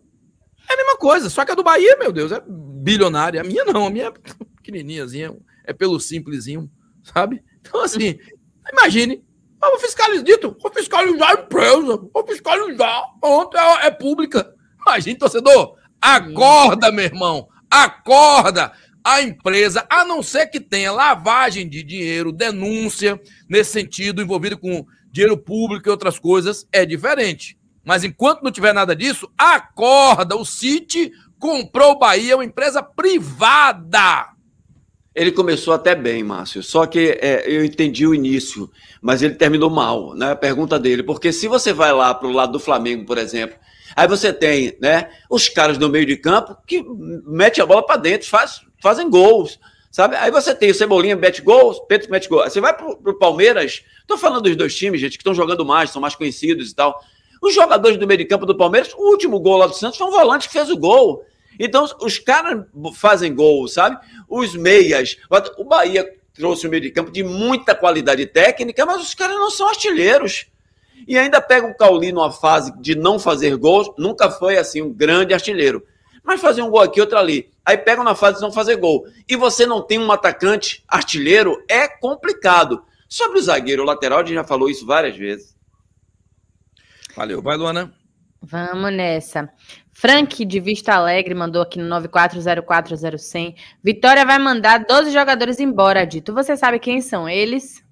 É a mesma coisa, só que a do Bahia, meu Deus, é bilionária. A minha não, a minha é é pelo simplesinho, sabe? Então, assim, imagine. Eu vou fiscalizar, dito, vou fiscalizar a empresa, vou fiscalizar, ontem é, é pública. Imagine, torcedor, acorda, meu irmão, acorda a empresa, a não ser que tenha lavagem de dinheiro, denúncia nesse sentido, envolvido com dinheiro público e outras coisas, é diferente. Mas enquanto não tiver nada disso, acorda, o City comprou o Bahia, uma empresa privada. Ele começou até bem, Márcio, só que é, eu entendi o início, mas ele terminou mal, né? A pergunta dele, porque se você vai lá para o lado do Flamengo, por exemplo, aí você tem, né, os caras no meio de campo que mete a bola para dentro, faz fazem gols. Sabe? Aí você tem o Cebolinha mete gols, Pedro mete gols. Você vai pro, pro Palmeiras, tô falando dos dois times, gente, que estão jogando mais, são mais conhecidos e tal. Os jogadores do meio de campo do Palmeiras, o último gol lá do Santos foi um volante que fez o gol. Então, os caras fazem gol, sabe? Os meias. O Bahia trouxe o meio de campo de muita qualidade técnica, mas os caras não são artilheiros. E ainda pega o Cauli numa fase de não fazer gols, nunca foi assim um grande artilheiro. Mas fazer um gol aqui, outro ali aí pegam na fase de não fazer gol. E você não tem um atacante artilheiro, é complicado. Sobre o zagueiro o lateral, a gente já falou isso várias vezes. Valeu, vai, Luana. Vamos nessa. Frank de Vista Alegre mandou aqui no 9404010. Vitória vai mandar 12 jogadores embora, Dito. Você sabe quem são eles?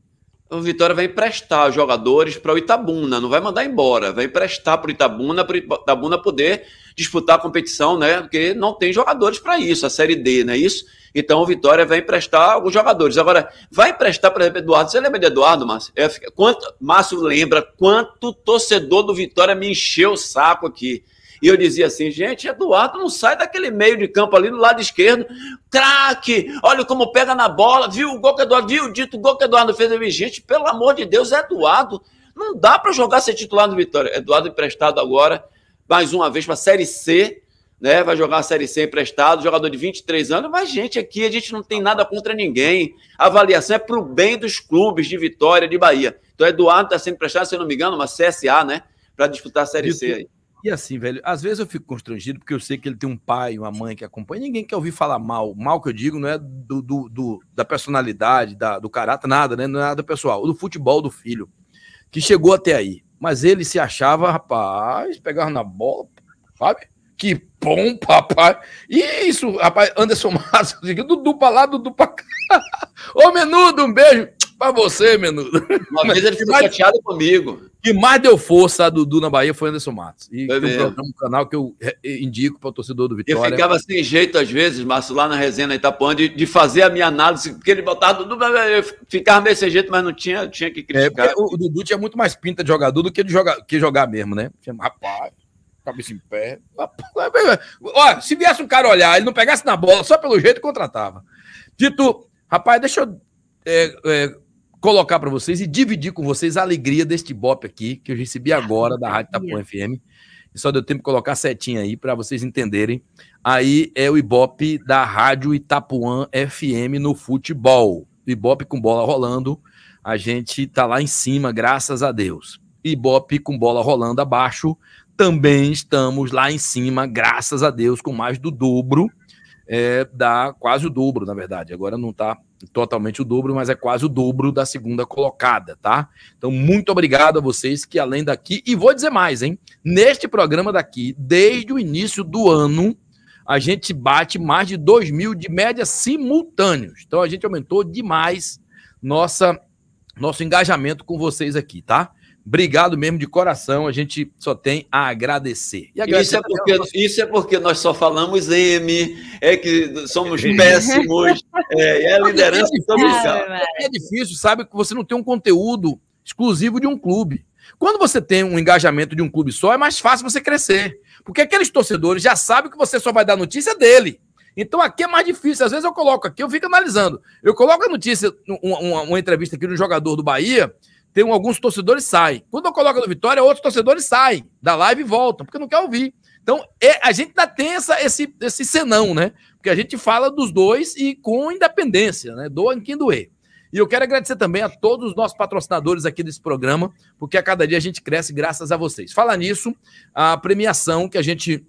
o Vitória vai emprestar jogadores para o Itabuna, não vai mandar embora, vai emprestar para o Itabuna, para o Itabuna poder disputar a competição, né? Porque não tem jogadores para isso, a Série D, não é isso? Então o Vitória vai emprestar alguns jogadores. Agora, vai emprestar, por exemplo, Eduardo. Você lembra de Eduardo, Márcio? É, quanto, Márcio lembra quanto torcedor do Vitória me encheu o saco aqui. E eu dizia assim, gente, Eduardo não sai daquele meio de campo ali no lado esquerdo. Craque! Olha como pega na bola, viu o gol que Eduardo, viu o dito gol que Eduardo fez. Eu, gente, pelo amor de Deus, Eduardo, não dá para jogar ser titular no Vitória. Eduardo emprestado agora, mais uma vez para a Série C, né? Vai jogar a Série C emprestado, jogador de 23 anos. Mas, gente, aqui a gente não tem nada contra ninguém. A avaliação é para o bem dos clubes de Vitória, de Bahia. Então, Eduardo está sendo emprestado, se não me engano, uma CSA, né? Para disputar a Série Vitor... C aí. E assim, velho, às vezes eu fico constrangido porque eu sei que ele tem um pai, uma mãe que acompanha. Ninguém quer ouvir falar mal. Mal que eu digo não é do, do, do da personalidade, da, do caráter, nada, né? Não é nada pessoal. Do futebol do filho, que chegou até aí. Mas ele se achava, rapaz, pegava na bola, sabe? Que bom, papai. E isso, rapaz, Anderson Massa, Dudu pra lá, Dudu pra cá. Ô, menudo, um beijo. Pra você, menudo. Uma vez ele ficou mais, chateado comigo. Que mais deu força a Dudu na Bahia foi Anderson Matos. E foi que programa, um canal que eu indico para o torcedor do Vitória. Eu ficava sem jeito, às vezes, Márcio, lá na resenha aí Itapuã, de, de, fazer a minha análise, porque ele botava Dudu, eu ficava meio sem jeito, mas não tinha, tinha que é, criticar. É, o, Dudu tinha muito mais pinta de jogador do que, de jogar que jogar mesmo, né? Rapaz cabeça em pé. Ó, se viesse um cara olhar, ele não pegasse na bola, só pelo jeito contratava. Tito, rapaz, deixa eu é, é, colocar para vocês e dividir com vocês a alegria deste bop aqui que eu recebi agora da Rádio Itapuan FM. só deu tempo de colocar a setinha aí para vocês entenderem. Aí é o Ibope da Rádio Itapuã FM no futebol. Ibope com bola rolando, a gente tá lá em cima, graças a Deus. Ibope com bola rolando abaixo, também estamos lá em cima, graças a Deus, com mais do dobro, é, da quase o dobro, na verdade. Agora não tá totalmente o dobro, mas é quase o dobro da segunda colocada, tá? Então, muito obrigado a vocês que além daqui, e vou dizer mais, hein? Neste programa daqui, desde o início do ano, a gente bate mais de 2 mil de média simultâneos. Então, a gente aumentou demais nossa nosso engajamento com vocês aqui, tá? Obrigado mesmo de coração, a gente só tem a agradecer. agradecer isso, é porque, isso, é porque, nós só falamos M, é que somos péssimos, é, é a liderança é difícil, é, é difícil, sabe, que você não tem um conteúdo exclusivo de um clube. Quando você tem um engajamento de um clube só, é mais fácil você crescer, porque aqueles torcedores já sabem que você só vai dar notícia dele. Então aqui é mais difícil. Às vezes eu coloco aqui, eu fico analisando. Eu coloco a notícia, uma, uma, uma entrevista aqui de um jogador do Bahia, tem alguns torcedores saem. Quando eu coloco no Vitória, outros torcedores saem da live e voltam, porque não quer ouvir. Então, é, a gente ainda tem essa, esse, esse senão, né? Porque a gente fala dos dois e com independência, né? Doa em quem doer. E eu quero agradecer também a todos os nossos patrocinadores aqui desse programa, porque a cada dia a gente cresce graças a vocês. Falar nisso, a premiação que a gente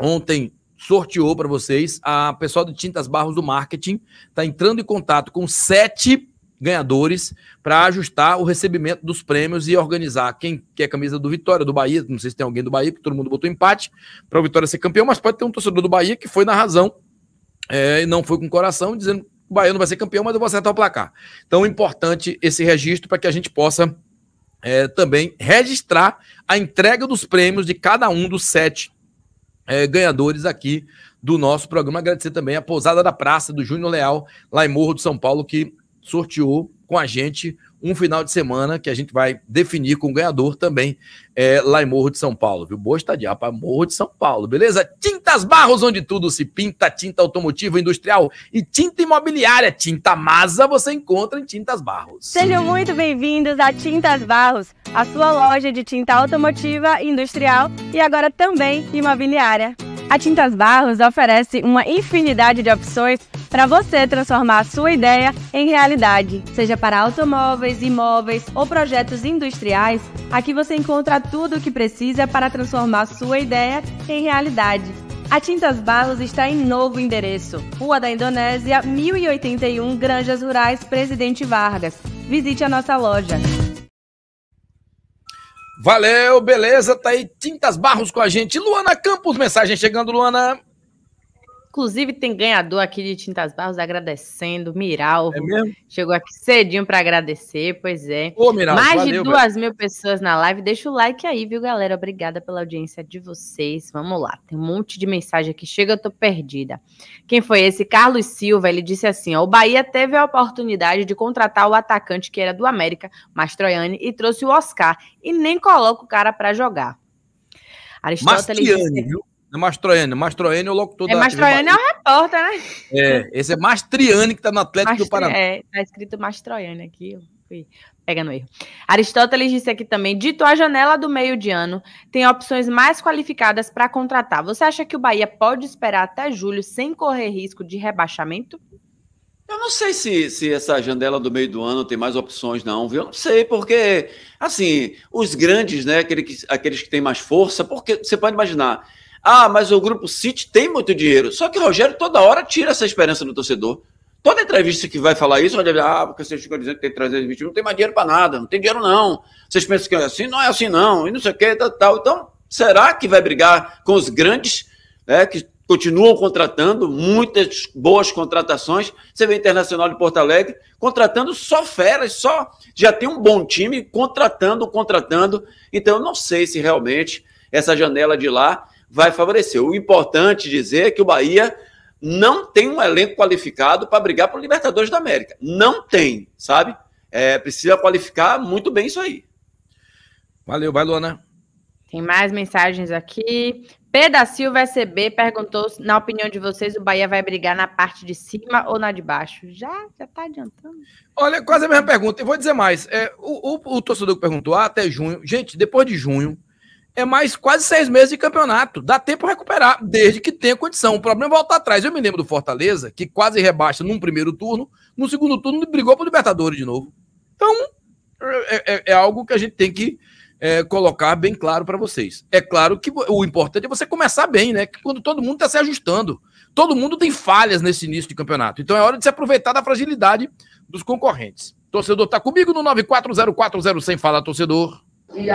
ontem sorteou para vocês, a pessoal do Tintas Barros do Marketing está entrando em contato com sete ganhadores para ajustar o recebimento dos prêmios e organizar quem quer camisa do Vitória, do Bahia. Não sei se tem alguém do Bahia, porque todo mundo botou empate para o Vitória ser campeão, mas pode ter um torcedor do Bahia que foi na razão é, e não foi com o coração, dizendo que o Bahia não vai ser campeão, mas eu vou acertar o placar. Então, é importante esse registro para que a gente possa é, também registrar a entrega dos prêmios de cada um dos sete é, ganhadores aqui do nosso programa. Agradecer também a Pousada da Praça do Júnior Leal, lá em Morro do São Paulo, que sorteou com a gente um final de semana que a gente vai definir com o ganhador também é, lá em Morro de São Paulo, viu? Boa estadia para Morro de São Paulo, beleza? Tintas Barros, onde tudo se pinta, tinta automotiva, industrial e tinta imobiliária. Tinta Masa você encontra em Tintas Barros. Sejam muito bem-vindos a Tintas Barros, a sua loja de tinta automotiva, industrial e agora também imobiliária. A Tintas Barros oferece uma infinidade de opções para você transformar a sua ideia em realidade. Seja para automóveis, imóveis ou projetos industriais, aqui você encontra tudo o que precisa para transformar sua ideia em realidade. A Tintas Barros está em novo endereço, Rua da Indonésia, 1081 Granjas Rurais, Presidente Vargas. Visite a nossa loja. Valeu, beleza? Tá aí Tintas Barros com a gente. Luana Campos, mensagem chegando, Luana. Inclusive, tem ganhador aqui de Tintas Barros agradecendo, Miral. É mesmo? Chegou aqui cedinho para agradecer, pois é. Ô, Miral, Mais valeu, de duas velho. mil pessoas na live. Deixa o like aí, viu, galera? Obrigada pela audiência de vocês. Vamos lá, tem um monte de mensagem aqui. Chega, eu tô perdida. Quem foi esse? Carlos Silva, ele disse assim: ó, o Bahia teve a oportunidade de contratar o atacante que era do América, Mastroianni, e trouxe o Oscar. E nem coloca o cara para jogar. Aristóteles. Mastiani, disse... viu? Não é Mastroianni. Mastroianni é o locutor é, da Mastroianni é o repórter, né? É, esse é Mastriani, que está no Atlético Mastri... do Paraná. É, tá escrito Mastroianni aqui, fui pegando erro. Aristóteles disse aqui também, dito a janela do meio de ano, tem opções mais qualificadas para contratar. Você acha que o Bahia pode esperar até julho sem correr risco de rebaixamento? Eu não sei se, se essa janela do meio do ano tem mais opções, não, viu? Eu não sei, porque, assim, os grandes, né, aqueles que, aqueles que têm mais força, porque você pode imaginar, ah, mas o grupo City tem muito dinheiro. Só que o Rogério toda hora tira essa esperança do torcedor. Toda entrevista que vai falar isso, Rogério, ah, porque vocês ficam dizendo que tem 320, não tem mais dinheiro para nada, não tem dinheiro não. Vocês pensam que é assim? Não é assim não, e não sei o que, tal, tal. Então, será que vai brigar com os grandes, né, que continuam contratando, muitas boas contratações. Você vê Internacional de Porto Alegre contratando só feras, só já tem um bom time contratando, contratando. Então, eu não sei se realmente essa janela de lá vai favorecer. O importante dizer é que o Bahia não tem um elenco qualificado para brigar para o Libertadores da América. Não tem, sabe? É, precisa qualificar muito bem isso aí. Valeu, vai, Luana. Tem mais mensagens aqui. P da Silva SB perguntou na opinião de vocês, o Bahia vai brigar na parte de cima ou na de baixo? Já, já tá adiantando. Olha, quase a mesma pergunta. Eu vou dizer mais. É, o, o, o torcedor que perguntou, ah, até junho. Gente, depois de junho, é mais quase seis meses de campeonato. Dá tempo recuperar, desde que tenha condição. O problema é voltar atrás. Eu me lembro do Fortaleza, que quase rebaixa num primeiro turno, no segundo turno brigou para o Libertadores de novo. Então, é, é, é, algo que a gente tem que é, colocar bem claro para vocês. É claro que o importante é você começar bem, né? Quando todo mundo está se ajustando. Todo mundo tem falhas nesse início de campeonato. Então é hora de se aproveitar da fragilidade dos concorrentes. Torcedor está comigo no 94040100. Fala, torcedor.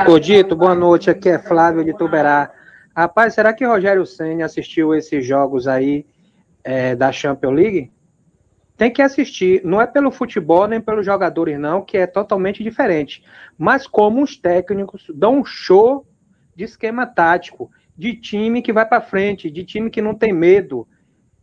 Ô Dito, boa noite. Aqui é Flávio de Tuberá. Rapaz, será que Rogério Senna assistiu esses jogos aí é, da Champions League? Tem que assistir. Não é pelo futebol nem pelos jogadores, não, que é totalmente diferente. Mas como os técnicos dão um show de esquema tático, de time que vai para frente, de time que não tem medo,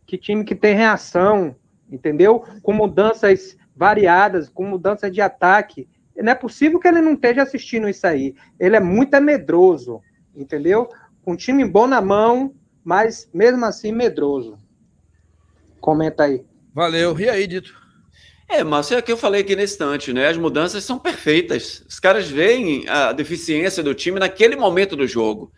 que time que tem reação, entendeu? Com mudanças variadas, com mudanças de ataque não é possível que ele não esteja assistindo isso aí. Ele é muito medroso, entendeu? Com um time bom na mão, mas mesmo assim medroso. Comenta aí. Valeu. E aí, Dito? É, Márcio, é o que eu falei aqui nesse instante, né? As mudanças são perfeitas. Os caras veem a deficiência do time naquele momento do jogo.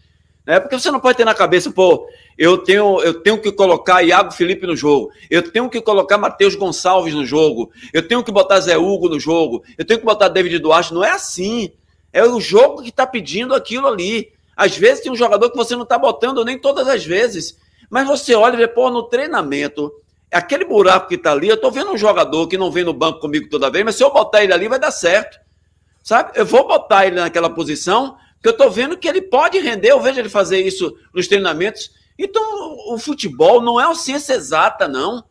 Né? Porque você não pode ter na cabeça, pô, eu tenho, eu tenho que colocar Iago Felipe no jogo, eu tenho que colocar Matheus Gonçalves no jogo, eu tenho que botar Zé Hugo no jogo, eu tenho que botar David Duarte. Não é assim. É o jogo que está pedindo aquilo ali. Às vezes tem um jogador que você não está botando nem todas as vezes. Mas você olha e vê, pô, no treinamento, aquele buraco que está ali, eu estou vendo um jogador que não vem no banco comigo toda vez, mas se eu botar ele ali vai dar certo. Sabe? Eu vou botar ele naquela posição que eu estou vendo que ele pode render, eu vejo ele fazer isso nos treinamentos. Então, o futebol não é uma ciência exata, não.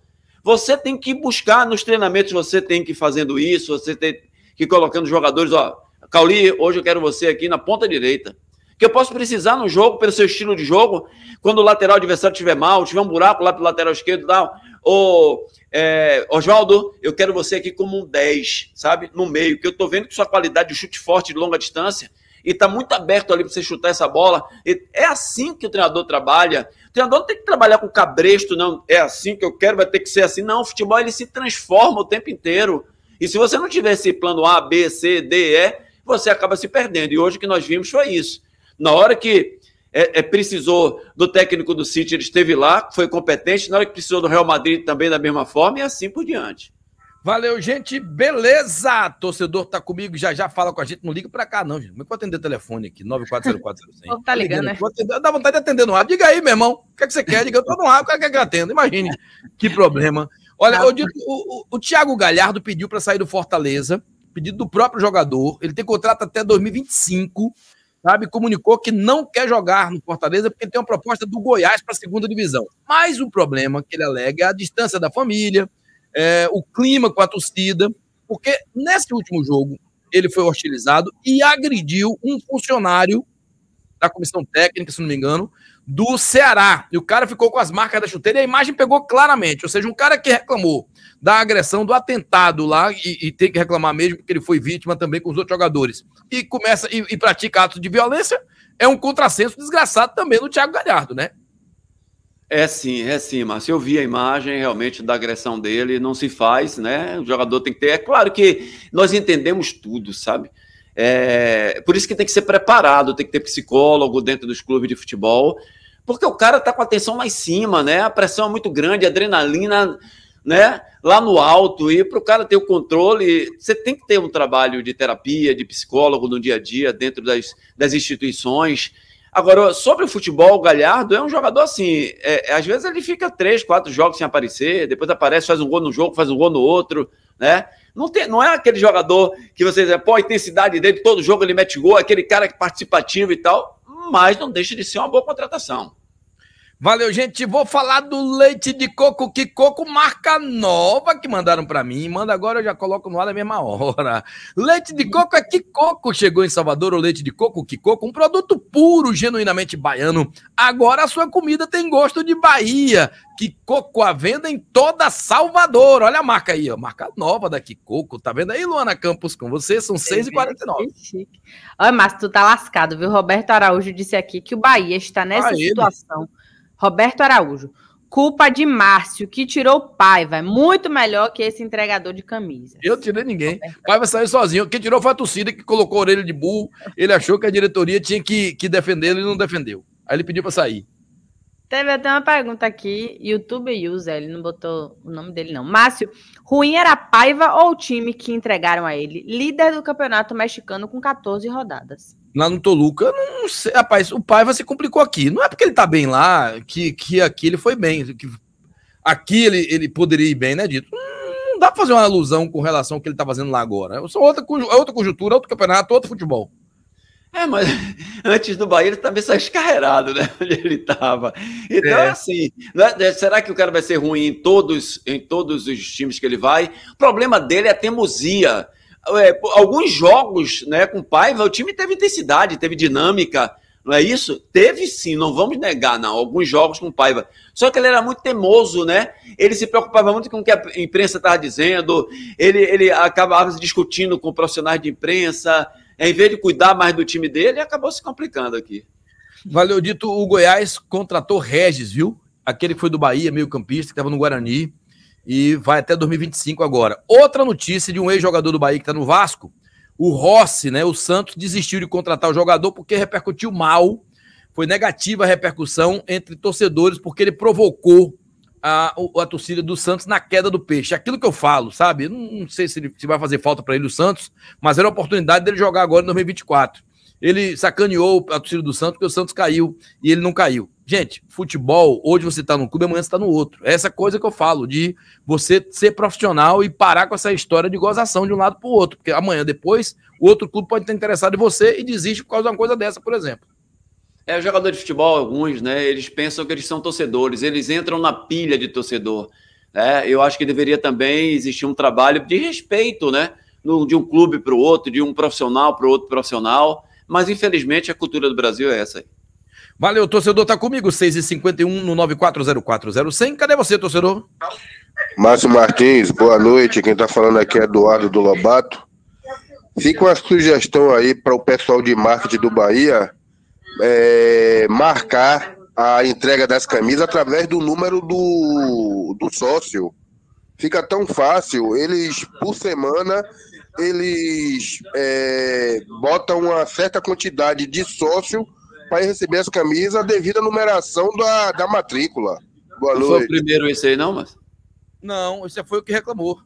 Você tem que buscar nos treinamentos, você tem que ir fazendo isso, você tem que ir colocando jogadores, ó, Cauli, hoje eu quero você aqui na ponta direita. Que eu posso precisar no jogo, pelo seu estilo de jogo, quando o lateral adversário estiver mal, tiver um buraco lá pro lateral esquerdo e tal. Ô, é, Oswaldo, eu quero você aqui como um 10, sabe? No meio, que eu tô vendo que sua qualidade de chute forte de longa distância e está muito aberto ali para você chutar essa bola. É assim que o treinador trabalha. O treinador não tem que trabalhar com cabresto, não. É assim que eu quero, vai ter que ser assim. Não, o futebol ele se transforma o tempo inteiro. E se você não tiver esse plano A, B, C, D, E, você acaba se perdendo. E hoje o que nós vimos foi isso. Na hora que é, é, precisou do técnico do City, ele esteve lá, foi competente. Na hora que precisou do Real Madrid também da mesma forma e assim por diante. Valeu, gente. Beleza? Torcedor tá comigo, já já fala com a gente. Não liga pra cá, não, gente. Como é que eu atender o telefone aqui? 94040100. tá ligando, né? Dá vontade de atender no ar Diga aí, meu irmão. O que, é que você quer? Diga, eu tô no ar o que, é que eu atendo? Imagine. Que problema. Olha, eu digo, o, o, o Thiago Galhardo pediu para sair do Fortaleza, pedido do próprio jogador. Ele tem contrato até 2025, sabe? Comunicou que não quer jogar no Fortaleza porque tem uma proposta do Goiás para a segunda divisão. Mas o problema que ele alega é a distância da família, é, o clima com a torcida, porque nesse último jogo ele foi hostilizado e agrediu um funcionário da comissão técnica, se não me engano, do Ceará. E o cara ficou com as marcas da chuteira e a imagem pegou claramente. Ou seja, um cara que reclamou da agressão, do atentado lá, e, e tem que reclamar mesmo, porque ele foi vítima também com os outros jogadores, e começa e, e pratica atos de violência, é um contrassenso desgraçado também no Thiago Galhardo, né? É sim, é sim, Márcio. Eu vi a imagem realmente da agressão dele, não se faz, né? O jogador tem que ter. É claro que nós entendemos tudo, sabe? É, por isso que tem que ser preparado, tem que ter psicólogo dentro dos clubes de futebol, porque o cara tá com a tensão lá em cima, né? A pressão é muito grande, a adrenalina, né? Lá no alto, e para o cara ter o controle, você tem que ter um trabalho de terapia, de psicólogo no dia a dia, dentro das, das instituições. Agora, sobre o futebol, o Galhardo é um jogador assim. É, é, às vezes ele fica três, quatro jogos sem aparecer, depois aparece, faz um gol no jogo, faz um gol no outro, né? Não, tem, não é aquele jogador que você diz, pô, a intensidade dele, todo jogo ele mete gol, é aquele cara é participativo e tal, mas não deixa de ser uma boa contratação. Valeu, gente. Vou falar do leite de coco, que coco marca nova que mandaram para mim. Manda agora, eu já coloco no ar na mesma hora. Leite de coco é que coco chegou em Salvador, o leite de coco, que coco, um produto puro, genuinamente baiano. Agora a sua comida tem gosto de Bahia. Que coco à venda em toda Salvador. Olha a marca aí, ó. Marca nova da que coco Tá vendo aí, Luana Campos, com você? São 6h49. Olha, Márcio, tu tá lascado, viu? Roberto Araújo disse aqui que o Bahia está nessa né? situação. Roberto Araújo. Culpa de Márcio, que tirou Paiva. É muito melhor que esse entregador de camisa. Eu tirei ninguém. Paiva saiu sozinho. Quem tirou foi a torcida que colocou a orelha de burro. Ele achou que a diretoria tinha que, que defender ele não defendeu. Aí ele pediu para sair. Teve até uma pergunta aqui, YouTube user, ele não botou o nome dele não. Márcio, ruim era Paiva ou o time que entregaram a ele? Líder do campeonato mexicano com 14 rodadas lá no Toluca, não sei, rapaz, o Paiva se complicou aqui. Não é porque ele tá bem lá, que, que aqui ele foi bem, que aqui ele, ele poderia ir bem, né, Dito? Não dá pra fazer uma alusão com relação ao que ele tá fazendo lá agora. É outra, é outra conjuntura, outro campeonato, outro futebol. É, mas antes do Bahia ele também saiu escarreirado, né? Onde ele estava. Então, é. assim, né, né? será que o cara vai ser ruim em todos, em todos os times que ele vai? O problema dele é a teimosia é, alguns jogos né, com o Paiva, o time teve intensidade, teve dinâmica, não é isso? Teve sim, não vamos negar, não. Alguns jogos com o Paiva. Só que ele era muito teimoso, né? Ele se preocupava muito com o que a imprensa estava dizendo, ele, ele acabava se discutindo com profissionais de imprensa, em vez de cuidar mais do time dele, acabou se complicando aqui. Valeu, dito. O Goiás contratou Regis, viu? Aquele que foi do Bahia, meio-campista, que estava no Guarani e vai até 2025 agora. Outra notícia de um ex-jogador do Bahia que está no Vasco, o Rossi, né? O Santos desistiu de contratar o jogador porque repercutiu mal, foi negativa a repercussão entre torcedores porque ele provocou a, a torcida do Santos na queda do peixe. Aquilo que eu falo, sabe? Não, não sei se, ele, se vai fazer falta para ele o Santos, mas era a oportunidade dele jogar agora em 2024. Ele sacaneou a torcida do Santos porque o Santos caiu e ele não caiu. Gente, futebol, hoje você está num clube, amanhã você está no outro. É essa coisa que eu falo, de você ser profissional e parar com essa história de gozação de um lado para o outro. Porque amanhã, depois, o outro clube pode estar interessado em você e desiste por causa de uma coisa dessa, por exemplo. É, jogador de futebol, alguns, né? Eles pensam que eles são torcedores, eles entram na pilha de torcedor. Né? Eu acho que deveria também existir um trabalho de respeito, né? de um clube para o outro, de um profissional para o outro profissional. Mas, infelizmente, a cultura do Brasil é essa aí. Valeu, torcedor, tá comigo, 6h51 no 94040100. Cadê você, torcedor? Márcio Martins, boa noite. Quem tá falando aqui é Eduardo do Lobato. Fica uma sugestão aí para o pessoal de marketing do Bahia é, marcar a entrega das camisas através do número do, do sócio. Fica tão fácil. Eles, por semana, eles é, botam uma certa quantidade de sócio para receber as camisas devido à numeração da, da matrícula. Boa não noite. foi o primeiro esse aí, não, mas? Não, esse foi o que reclamou.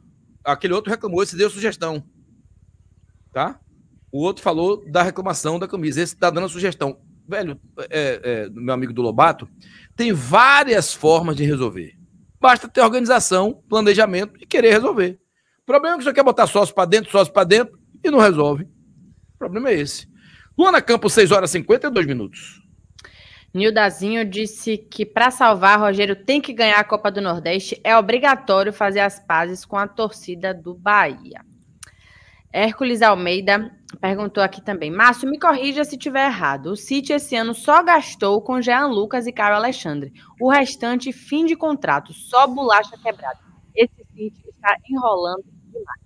Aquele outro reclamou, esse deu sugestão. Tá? O outro falou da reclamação da camisa. Esse está dando a sugestão. Velho, é, é, meu amigo do Lobato, tem várias formas de resolver. Basta ter organização, planejamento e querer resolver. O problema é que você quer botar sócio para dentro, sócio para dentro e não resolve. O problema é esse. Luana Campos, 6 horas e 52 minutos. Nildazinho disse que para salvar, Rogério tem que ganhar a Copa do Nordeste. É obrigatório fazer as pazes com a torcida do Bahia. Hércules Almeida perguntou aqui também. Márcio, me corrija se tiver errado. O City esse ano só gastou com Jean Lucas e Caio Alexandre. O restante, fim de contrato, só bolacha quebrada. Esse City ficar tá enrolando demais.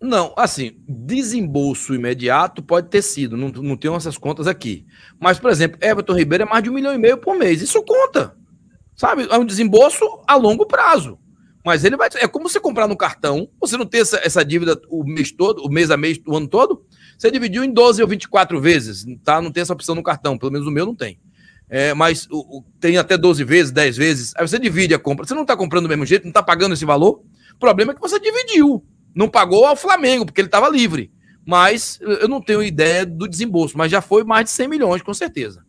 Não, assim, desembolso imediato pode ter sido, não, não tenho essas contas aqui. Mas, por exemplo, Everton Ribeiro é mais de um milhão e meio por mês, isso conta. Sabe? É um desembolso a longo prazo. Mas ele vai. É como você comprar no cartão, você não tem essa, essa dívida o mês todo, o mês a mês, o ano todo. Você dividiu em 12 ou 24 vezes, tá? Não tem essa opção no cartão, pelo menos o meu não tem. É, mas o, o, tem até 12 vezes, 10 vezes. Aí você divide a compra. Você não está comprando do mesmo jeito, não está pagando esse valor. O problema é que você dividiu. Não pagou ao Flamengo, porque ele estava livre. Mas eu não tenho ideia do desembolso, mas já foi mais de 100 milhões, com certeza.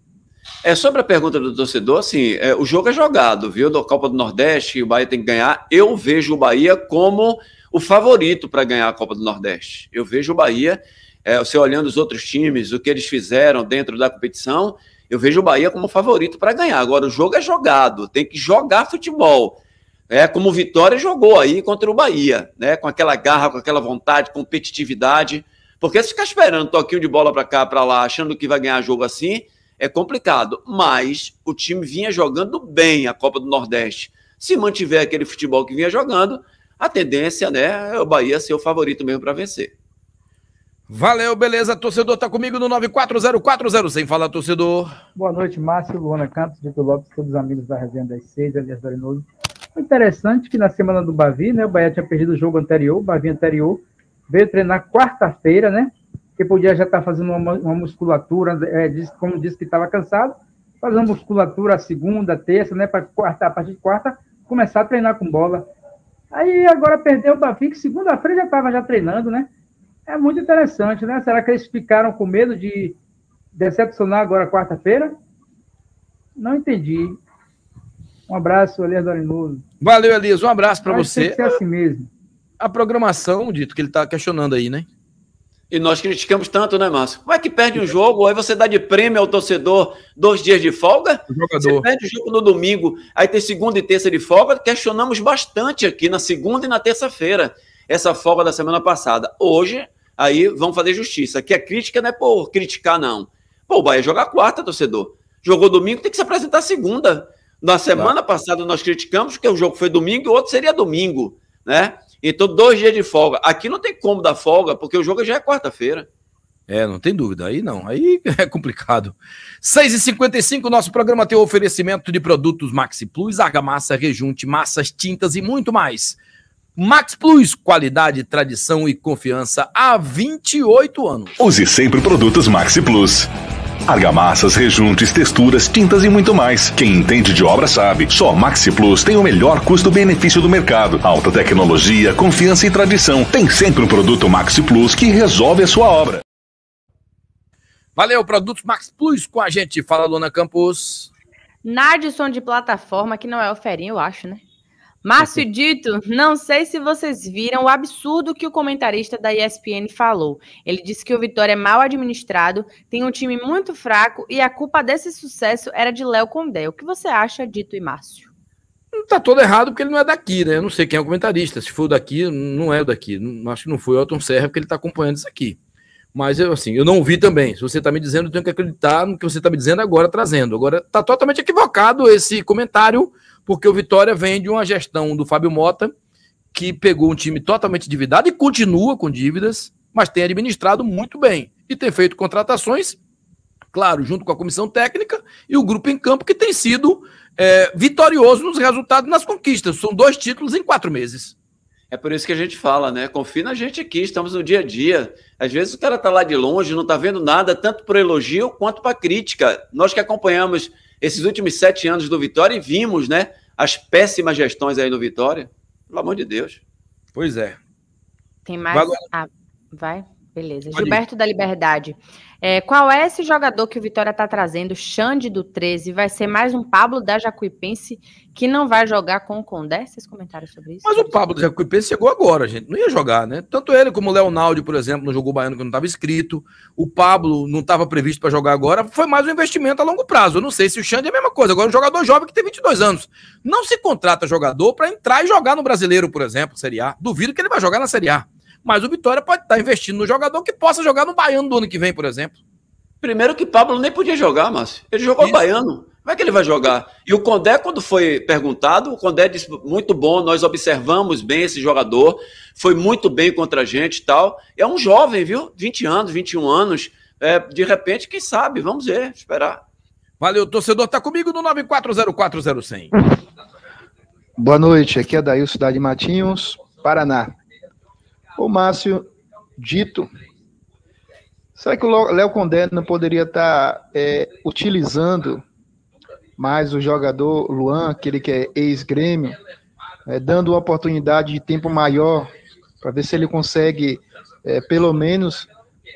É sobre a pergunta do torcedor, assim, é, o jogo é jogado, viu? Da Copa do Nordeste, o Bahia tem que ganhar. Eu vejo o Bahia como o favorito para ganhar a Copa do Nordeste. Eu vejo o Bahia, é, você olhando os outros times, o que eles fizeram dentro da competição, eu vejo o Bahia como favorito para ganhar. Agora, o jogo é jogado, tem que jogar futebol é, como o Vitória jogou aí contra o Bahia, né, com aquela garra, com aquela vontade, competitividade. Porque se ficar esperando um toquinho de bola para cá, para lá, achando que vai ganhar jogo assim, é complicado. Mas o time vinha jogando bem a Copa do Nordeste. Se mantiver aquele futebol que vinha jogando, a tendência né, é o Bahia ser o favorito mesmo para vencer. Valeu, beleza. Torcedor tá comigo no 94040. Sem falar, torcedor. Boa noite, Márcio, Luana Campos, Vitor Lopes, todos os amigos da Resenha das Seis, Elias Novo. Interessante que na semana do Bavi, né, o Bahia tinha perdido o jogo anterior, o Bavi anterior, veio treinar quarta-feira, né, que podia já estar tá fazendo uma, uma musculatura, é, diz, como disse que estava cansado, fazer uma musculatura segunda, terça, né, para quarta, a partir de quarta, começar a treinar com bola. Aí agora perdeu o Bavi, que segunda-feira já estava já treinando, né, é muito interessante, né? Será que eles ficaram com medo de decepcionar agora quarta-feira? Não entendi. Um abraço, Elias Dorinoso. Valeu, Elias. Um abraço para você. É assim mesmo. A programação, dito, que ele está questionando aí, né? E nós criticamos tanto, né, Márcio? Como é que perde um é. jogo, aí você dá de prêmio ao torcedor dois dias de folga? O jogador. Você perde o jogo no domingo, aí tem segunda e terça de folga. Questionamos bastante aqui na segunda e na terça-feira essa folga da semana passada. Hoje, aí vamos fazer justiça. Aqui a é crítica não é por criticar, não. Pô, o Bahia joga quarta, torcedor. Jogou domingo, tem que se apresentar segunda. Na semana passada nós criticamos que o jogo foi domingo e o outro seria domingo, né? Então, dois dias de folga. Aqui não tem como dar folga, porque o jogo já é quarta-feira. É, não tem dúvida. Aí não, aí é complicado. 6h55, nosso programa tem o oferecimento de produtos Maxi Plus, argamassa, rejunte, massas, tintas e muito mais. Max Plus, qualidade, tradição e confiança há 28 anos. Use sempre produtos Maxi Plus. Argamassas, rejuntes, texturas, tintas e muito mais. Quem entende de obra sabe. Só Maxi Plus tem o melhor custo-benefício do mercado. Alta tecnologia, confiança e tradição. Tem sempre um produto Maxi Plus que resolve a sua obra. Valeu, produtos Max Plus com a gente. Fala, Luna Campos. Nardson de plataforma, que não é o Ferinho, eu acho, né? Márcio Dito, não sei se vocês viram o absurdo que o comentarista da ESPN falou. Ele disse que o Vitória é mal administrado, tem um time muito fraco e a culpa desse sucesso era de Léo Condé. O que você acha, Dito e Márcio? Não tá todo errado porque ele não é daqui, né? Eu não sei quem é o comentarista. Se for daqui, não é daqui. Acho que não foi o Elton Serra porque ele tá acompanhando isso aqui. Mas eu, assim, eu não vi também. Se você está me dizendo, eu tenho que acreditar no que você está me dizendo agora, trazendo. Agora, está totalmente equivocado esse comentário porque o Vitória vem de uma gestão do Fábio Mota, que pegou um time totalmente endividado e continua com dívidas, mas tem administrado muito bem e tem feito contratações, claro, junto com a comissão técnica e o grupo em campo, que tem sido é, vitorioso nos resultados, nas conquistas. São dois títulos em quatro meses. É por isso que a gente fala, né? Confia na gente aqui, estamos no dia a dia. Às vezes o cara está lá de longe, não está vendo nada, tanto para elogio quanto para crítica. Nós que acompanhamos esses últimos sete anos do Vitória e vimos, né? as péssimas gestões aí no Vitória. Pelo amor de Deus. Pois é. Tem mais? Vai. Ah, vai? Beleza. Pode Gilberto ir. da Liberdade. É, qual é esse jogador que o Vitória está trazendo? Xande do 13. Vai ser mais um Pablo da Jacuipense que não vai jogar com o Condé? Vocês comentaram sobre isso? Mas o Pablo da Jacuipense chegou agora, gente. Não ia jogar, né? Tanto ele como o Leonardo, por exemplo, não jogou baiano que não estava escrito. O Pablo não estava previsto para jogar agora. Foi mais um investimento a longo prazo. Eu não sei se o Xande é a mesma coisa. Agora, um jogador jovem que tem 22 anos. Não se contrata jogador para entrar e jogar no brasileiro, por exemplo, Série A. Duvido que ele vai jogar na Série A. Mas o Vitória pode estar investindo no jogador que possa jogar no Baiano do ano que vem, por exemplo. Primeiro que Pablo nem podia jogar, Márcio. Ele jogou Isso. Baiano. Como é que ele vai jogar? E o Condé, quando foi perguntado, o Condé disse: muito bom, nós observamos bem esse jogador, foi muito bem contra a gente e tal. É um jovem, viu? 20 anos, 21 anos. É, de repente, quem sabe? Vamos ver, esperar. Valeu, torcedor. Tá comigo no 94040100. Boa noite, aqui é Daí, Cidade Matinhos, Paraná. O Márcio, dito. Será que o Léo Condé não poderia estar tá, é, utilizando mais o jogador Luan, aquele que é ex-grêmio, é, dando uma oportunidade de tempo maior para ver se ele consegue, é, pelo menos,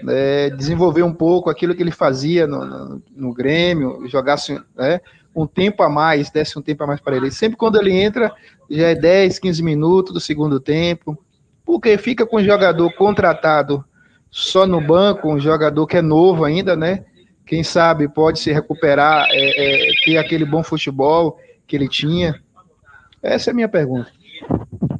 é, desenvolver um pouco aquilo que ele fazia no, no, no Grêmio, jogasse né, um tempo a mais, desse um tempo a mais para ele. Sempre quando ele entra, já é 10, 15 minutos do segundo tempo, porque fica com o jogador contratado só no banco, um jogador que é novo ainda, né? Quem sabe pode se recuperar, é, é, ter aquele bom futebol que ele tinha. Essa é a minha pergunta.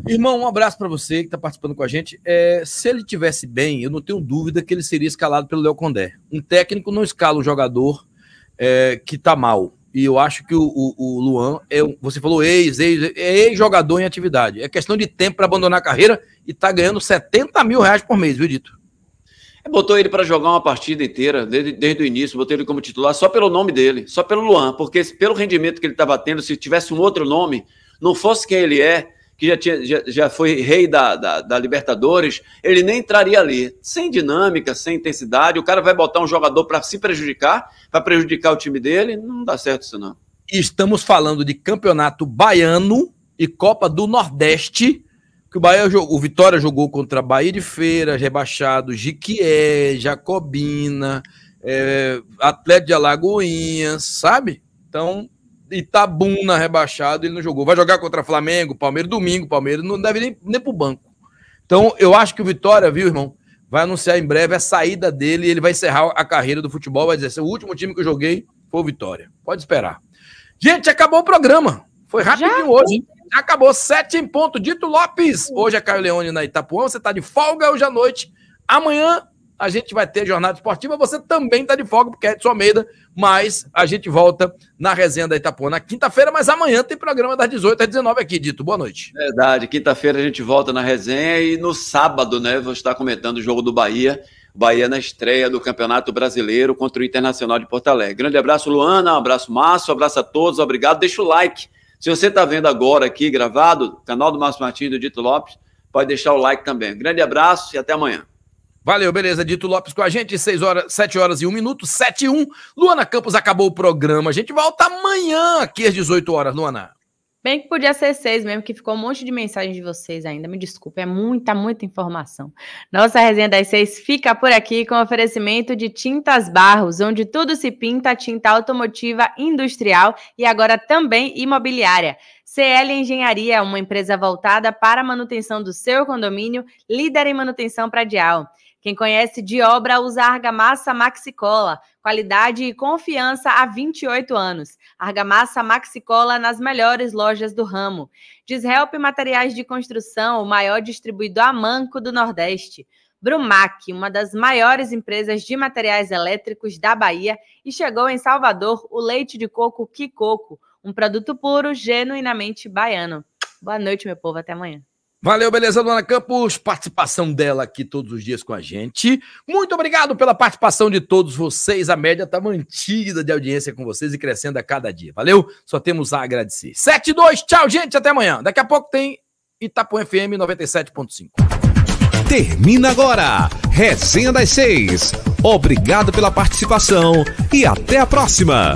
Irmão, um abraço para você que está participando com a gente. É, se ele tivesse bem, eu não tenho dúvida que ele seria escalado pelo Léo Condé. Um técnico não escala o jogador é, que está mal. E eu acho que o, o, o Luan, é, você falou ex, ex, é ex-jogador em atividade. É questão de tempo para abandonar a carreira e está ganhando 70 mil reais por mês, viu, Dito? É, botou ele para jogar uma partida inteira, desde, desde o início, botou ele como titular, só pelo nome dele, só pelo Luan, porque pelo rendimento que ele estava tendo, se tivesse um outro nome, não fosse quem ele é, que já, tinha, já, já foi rei da, da, da, Libertadores, ele nem entraria ali. Sem dinâmica, sem intensidade, o cara vai botar um jogador para se prejudicar, para prejudicar o time dele, não dá certo isso não. Estamos falando de campeonato baiano e Copa do Nordeste, que o Bahia o Vitória jogou contra Bahia de Feira, rebaixado, Jiquié, Jacobina, é, Atlético de Alagoinha, sabe? Então, Itabuna tá rebaixado, ele não jogou. Vai jogar contra Flamengo, Palmeiras domingo, Palmeiras não deve nem, nem pro banco. Então, eu acho que o Vitória, viu, irmão, vai anunciar em breve a saída dele, ele vai encerrar a carreira do futebol, vai dizer, o último time que eu joguei foi o Vitória. Pode esperar. Gente, acabou o programa. Foi rapidinho Já? hoje. Acabou sete em ponto. Dito Lopes. Hoje é Caio Leone na Itapuã. Você tá de folga hoje à noite. Amanhã a gente vai ter jornada esportiva. Você também está de folga, porque é Edson Almeida, mas a gente volta na resenha da Itapuã na quinta-feira, mas amanhã tem programa das 18 às 19 aqui, Dito. Boa noite. Verdade, quinta-feira a gente volta na resenha e no sábado, né, vou estar comentando o jogo do Bahia. Bahia na estreia do Campeonato Brasileiro contra o Internacional de Porto Alegre. Grande abraço, Luana, um abraço, Márcio, um abraço a todos, obrigado. Deixa o like. Se você está vendo agora aqui gravado, canal do Márcio Martins do Dito Lopes, pode deixar o like também. Grande abraço e até amanhã. Valeu, beleza. Dito Lopes com a gente, 6 horas, 7 horas e 1 minuto, 7 e 1. Luana Campos acabou o programa. A gente volta amanhã aqui às 18 horas, Luana. Bem que podia ser seis mesmo, que ficou um monte de mensagem de vocês ainda. Me desculpe, é muita, muita informação. Nossa resenha das seis fica por aqui com oferecimento de Tintas Barros, onde tudo se pinta, tinta automotiva, industrial e agora também imobiliária. CL Engenharia, uma empresa voltada para a manutenção do seu condomínio, líder em manutenção pradial. Quem conhece de obra usa argamassa Maxicola, qualidade e confiança há 28 anos. Argamassa Maxicola nas melhores lojas do ramo. Deshelp Materiais de Construção, o maior distribuidor a manco do Nordeste. Brumac, uma das maiores empresas de materiais elétricos da Bahia, e chegou em Salvador o leite de coco Kikoko, um produto puro, genuinamente baiano. Boa noite, meu povo, até amanhã. Valeu, beleza, dona Campos? Participação dela aqui todos os dias com a gente. Muito obrigado pela participação de todos vocês. A média está mantida de audiência com vocês e crescendo a cada dia. Valeu? Só temos a agradecer. 7 2, tchau, gente. Até amanhã. Daqui a pouco tem Itapu FM 97.5. Termina agora. Resenha das seis. Obrigado pela participação e até a próxima.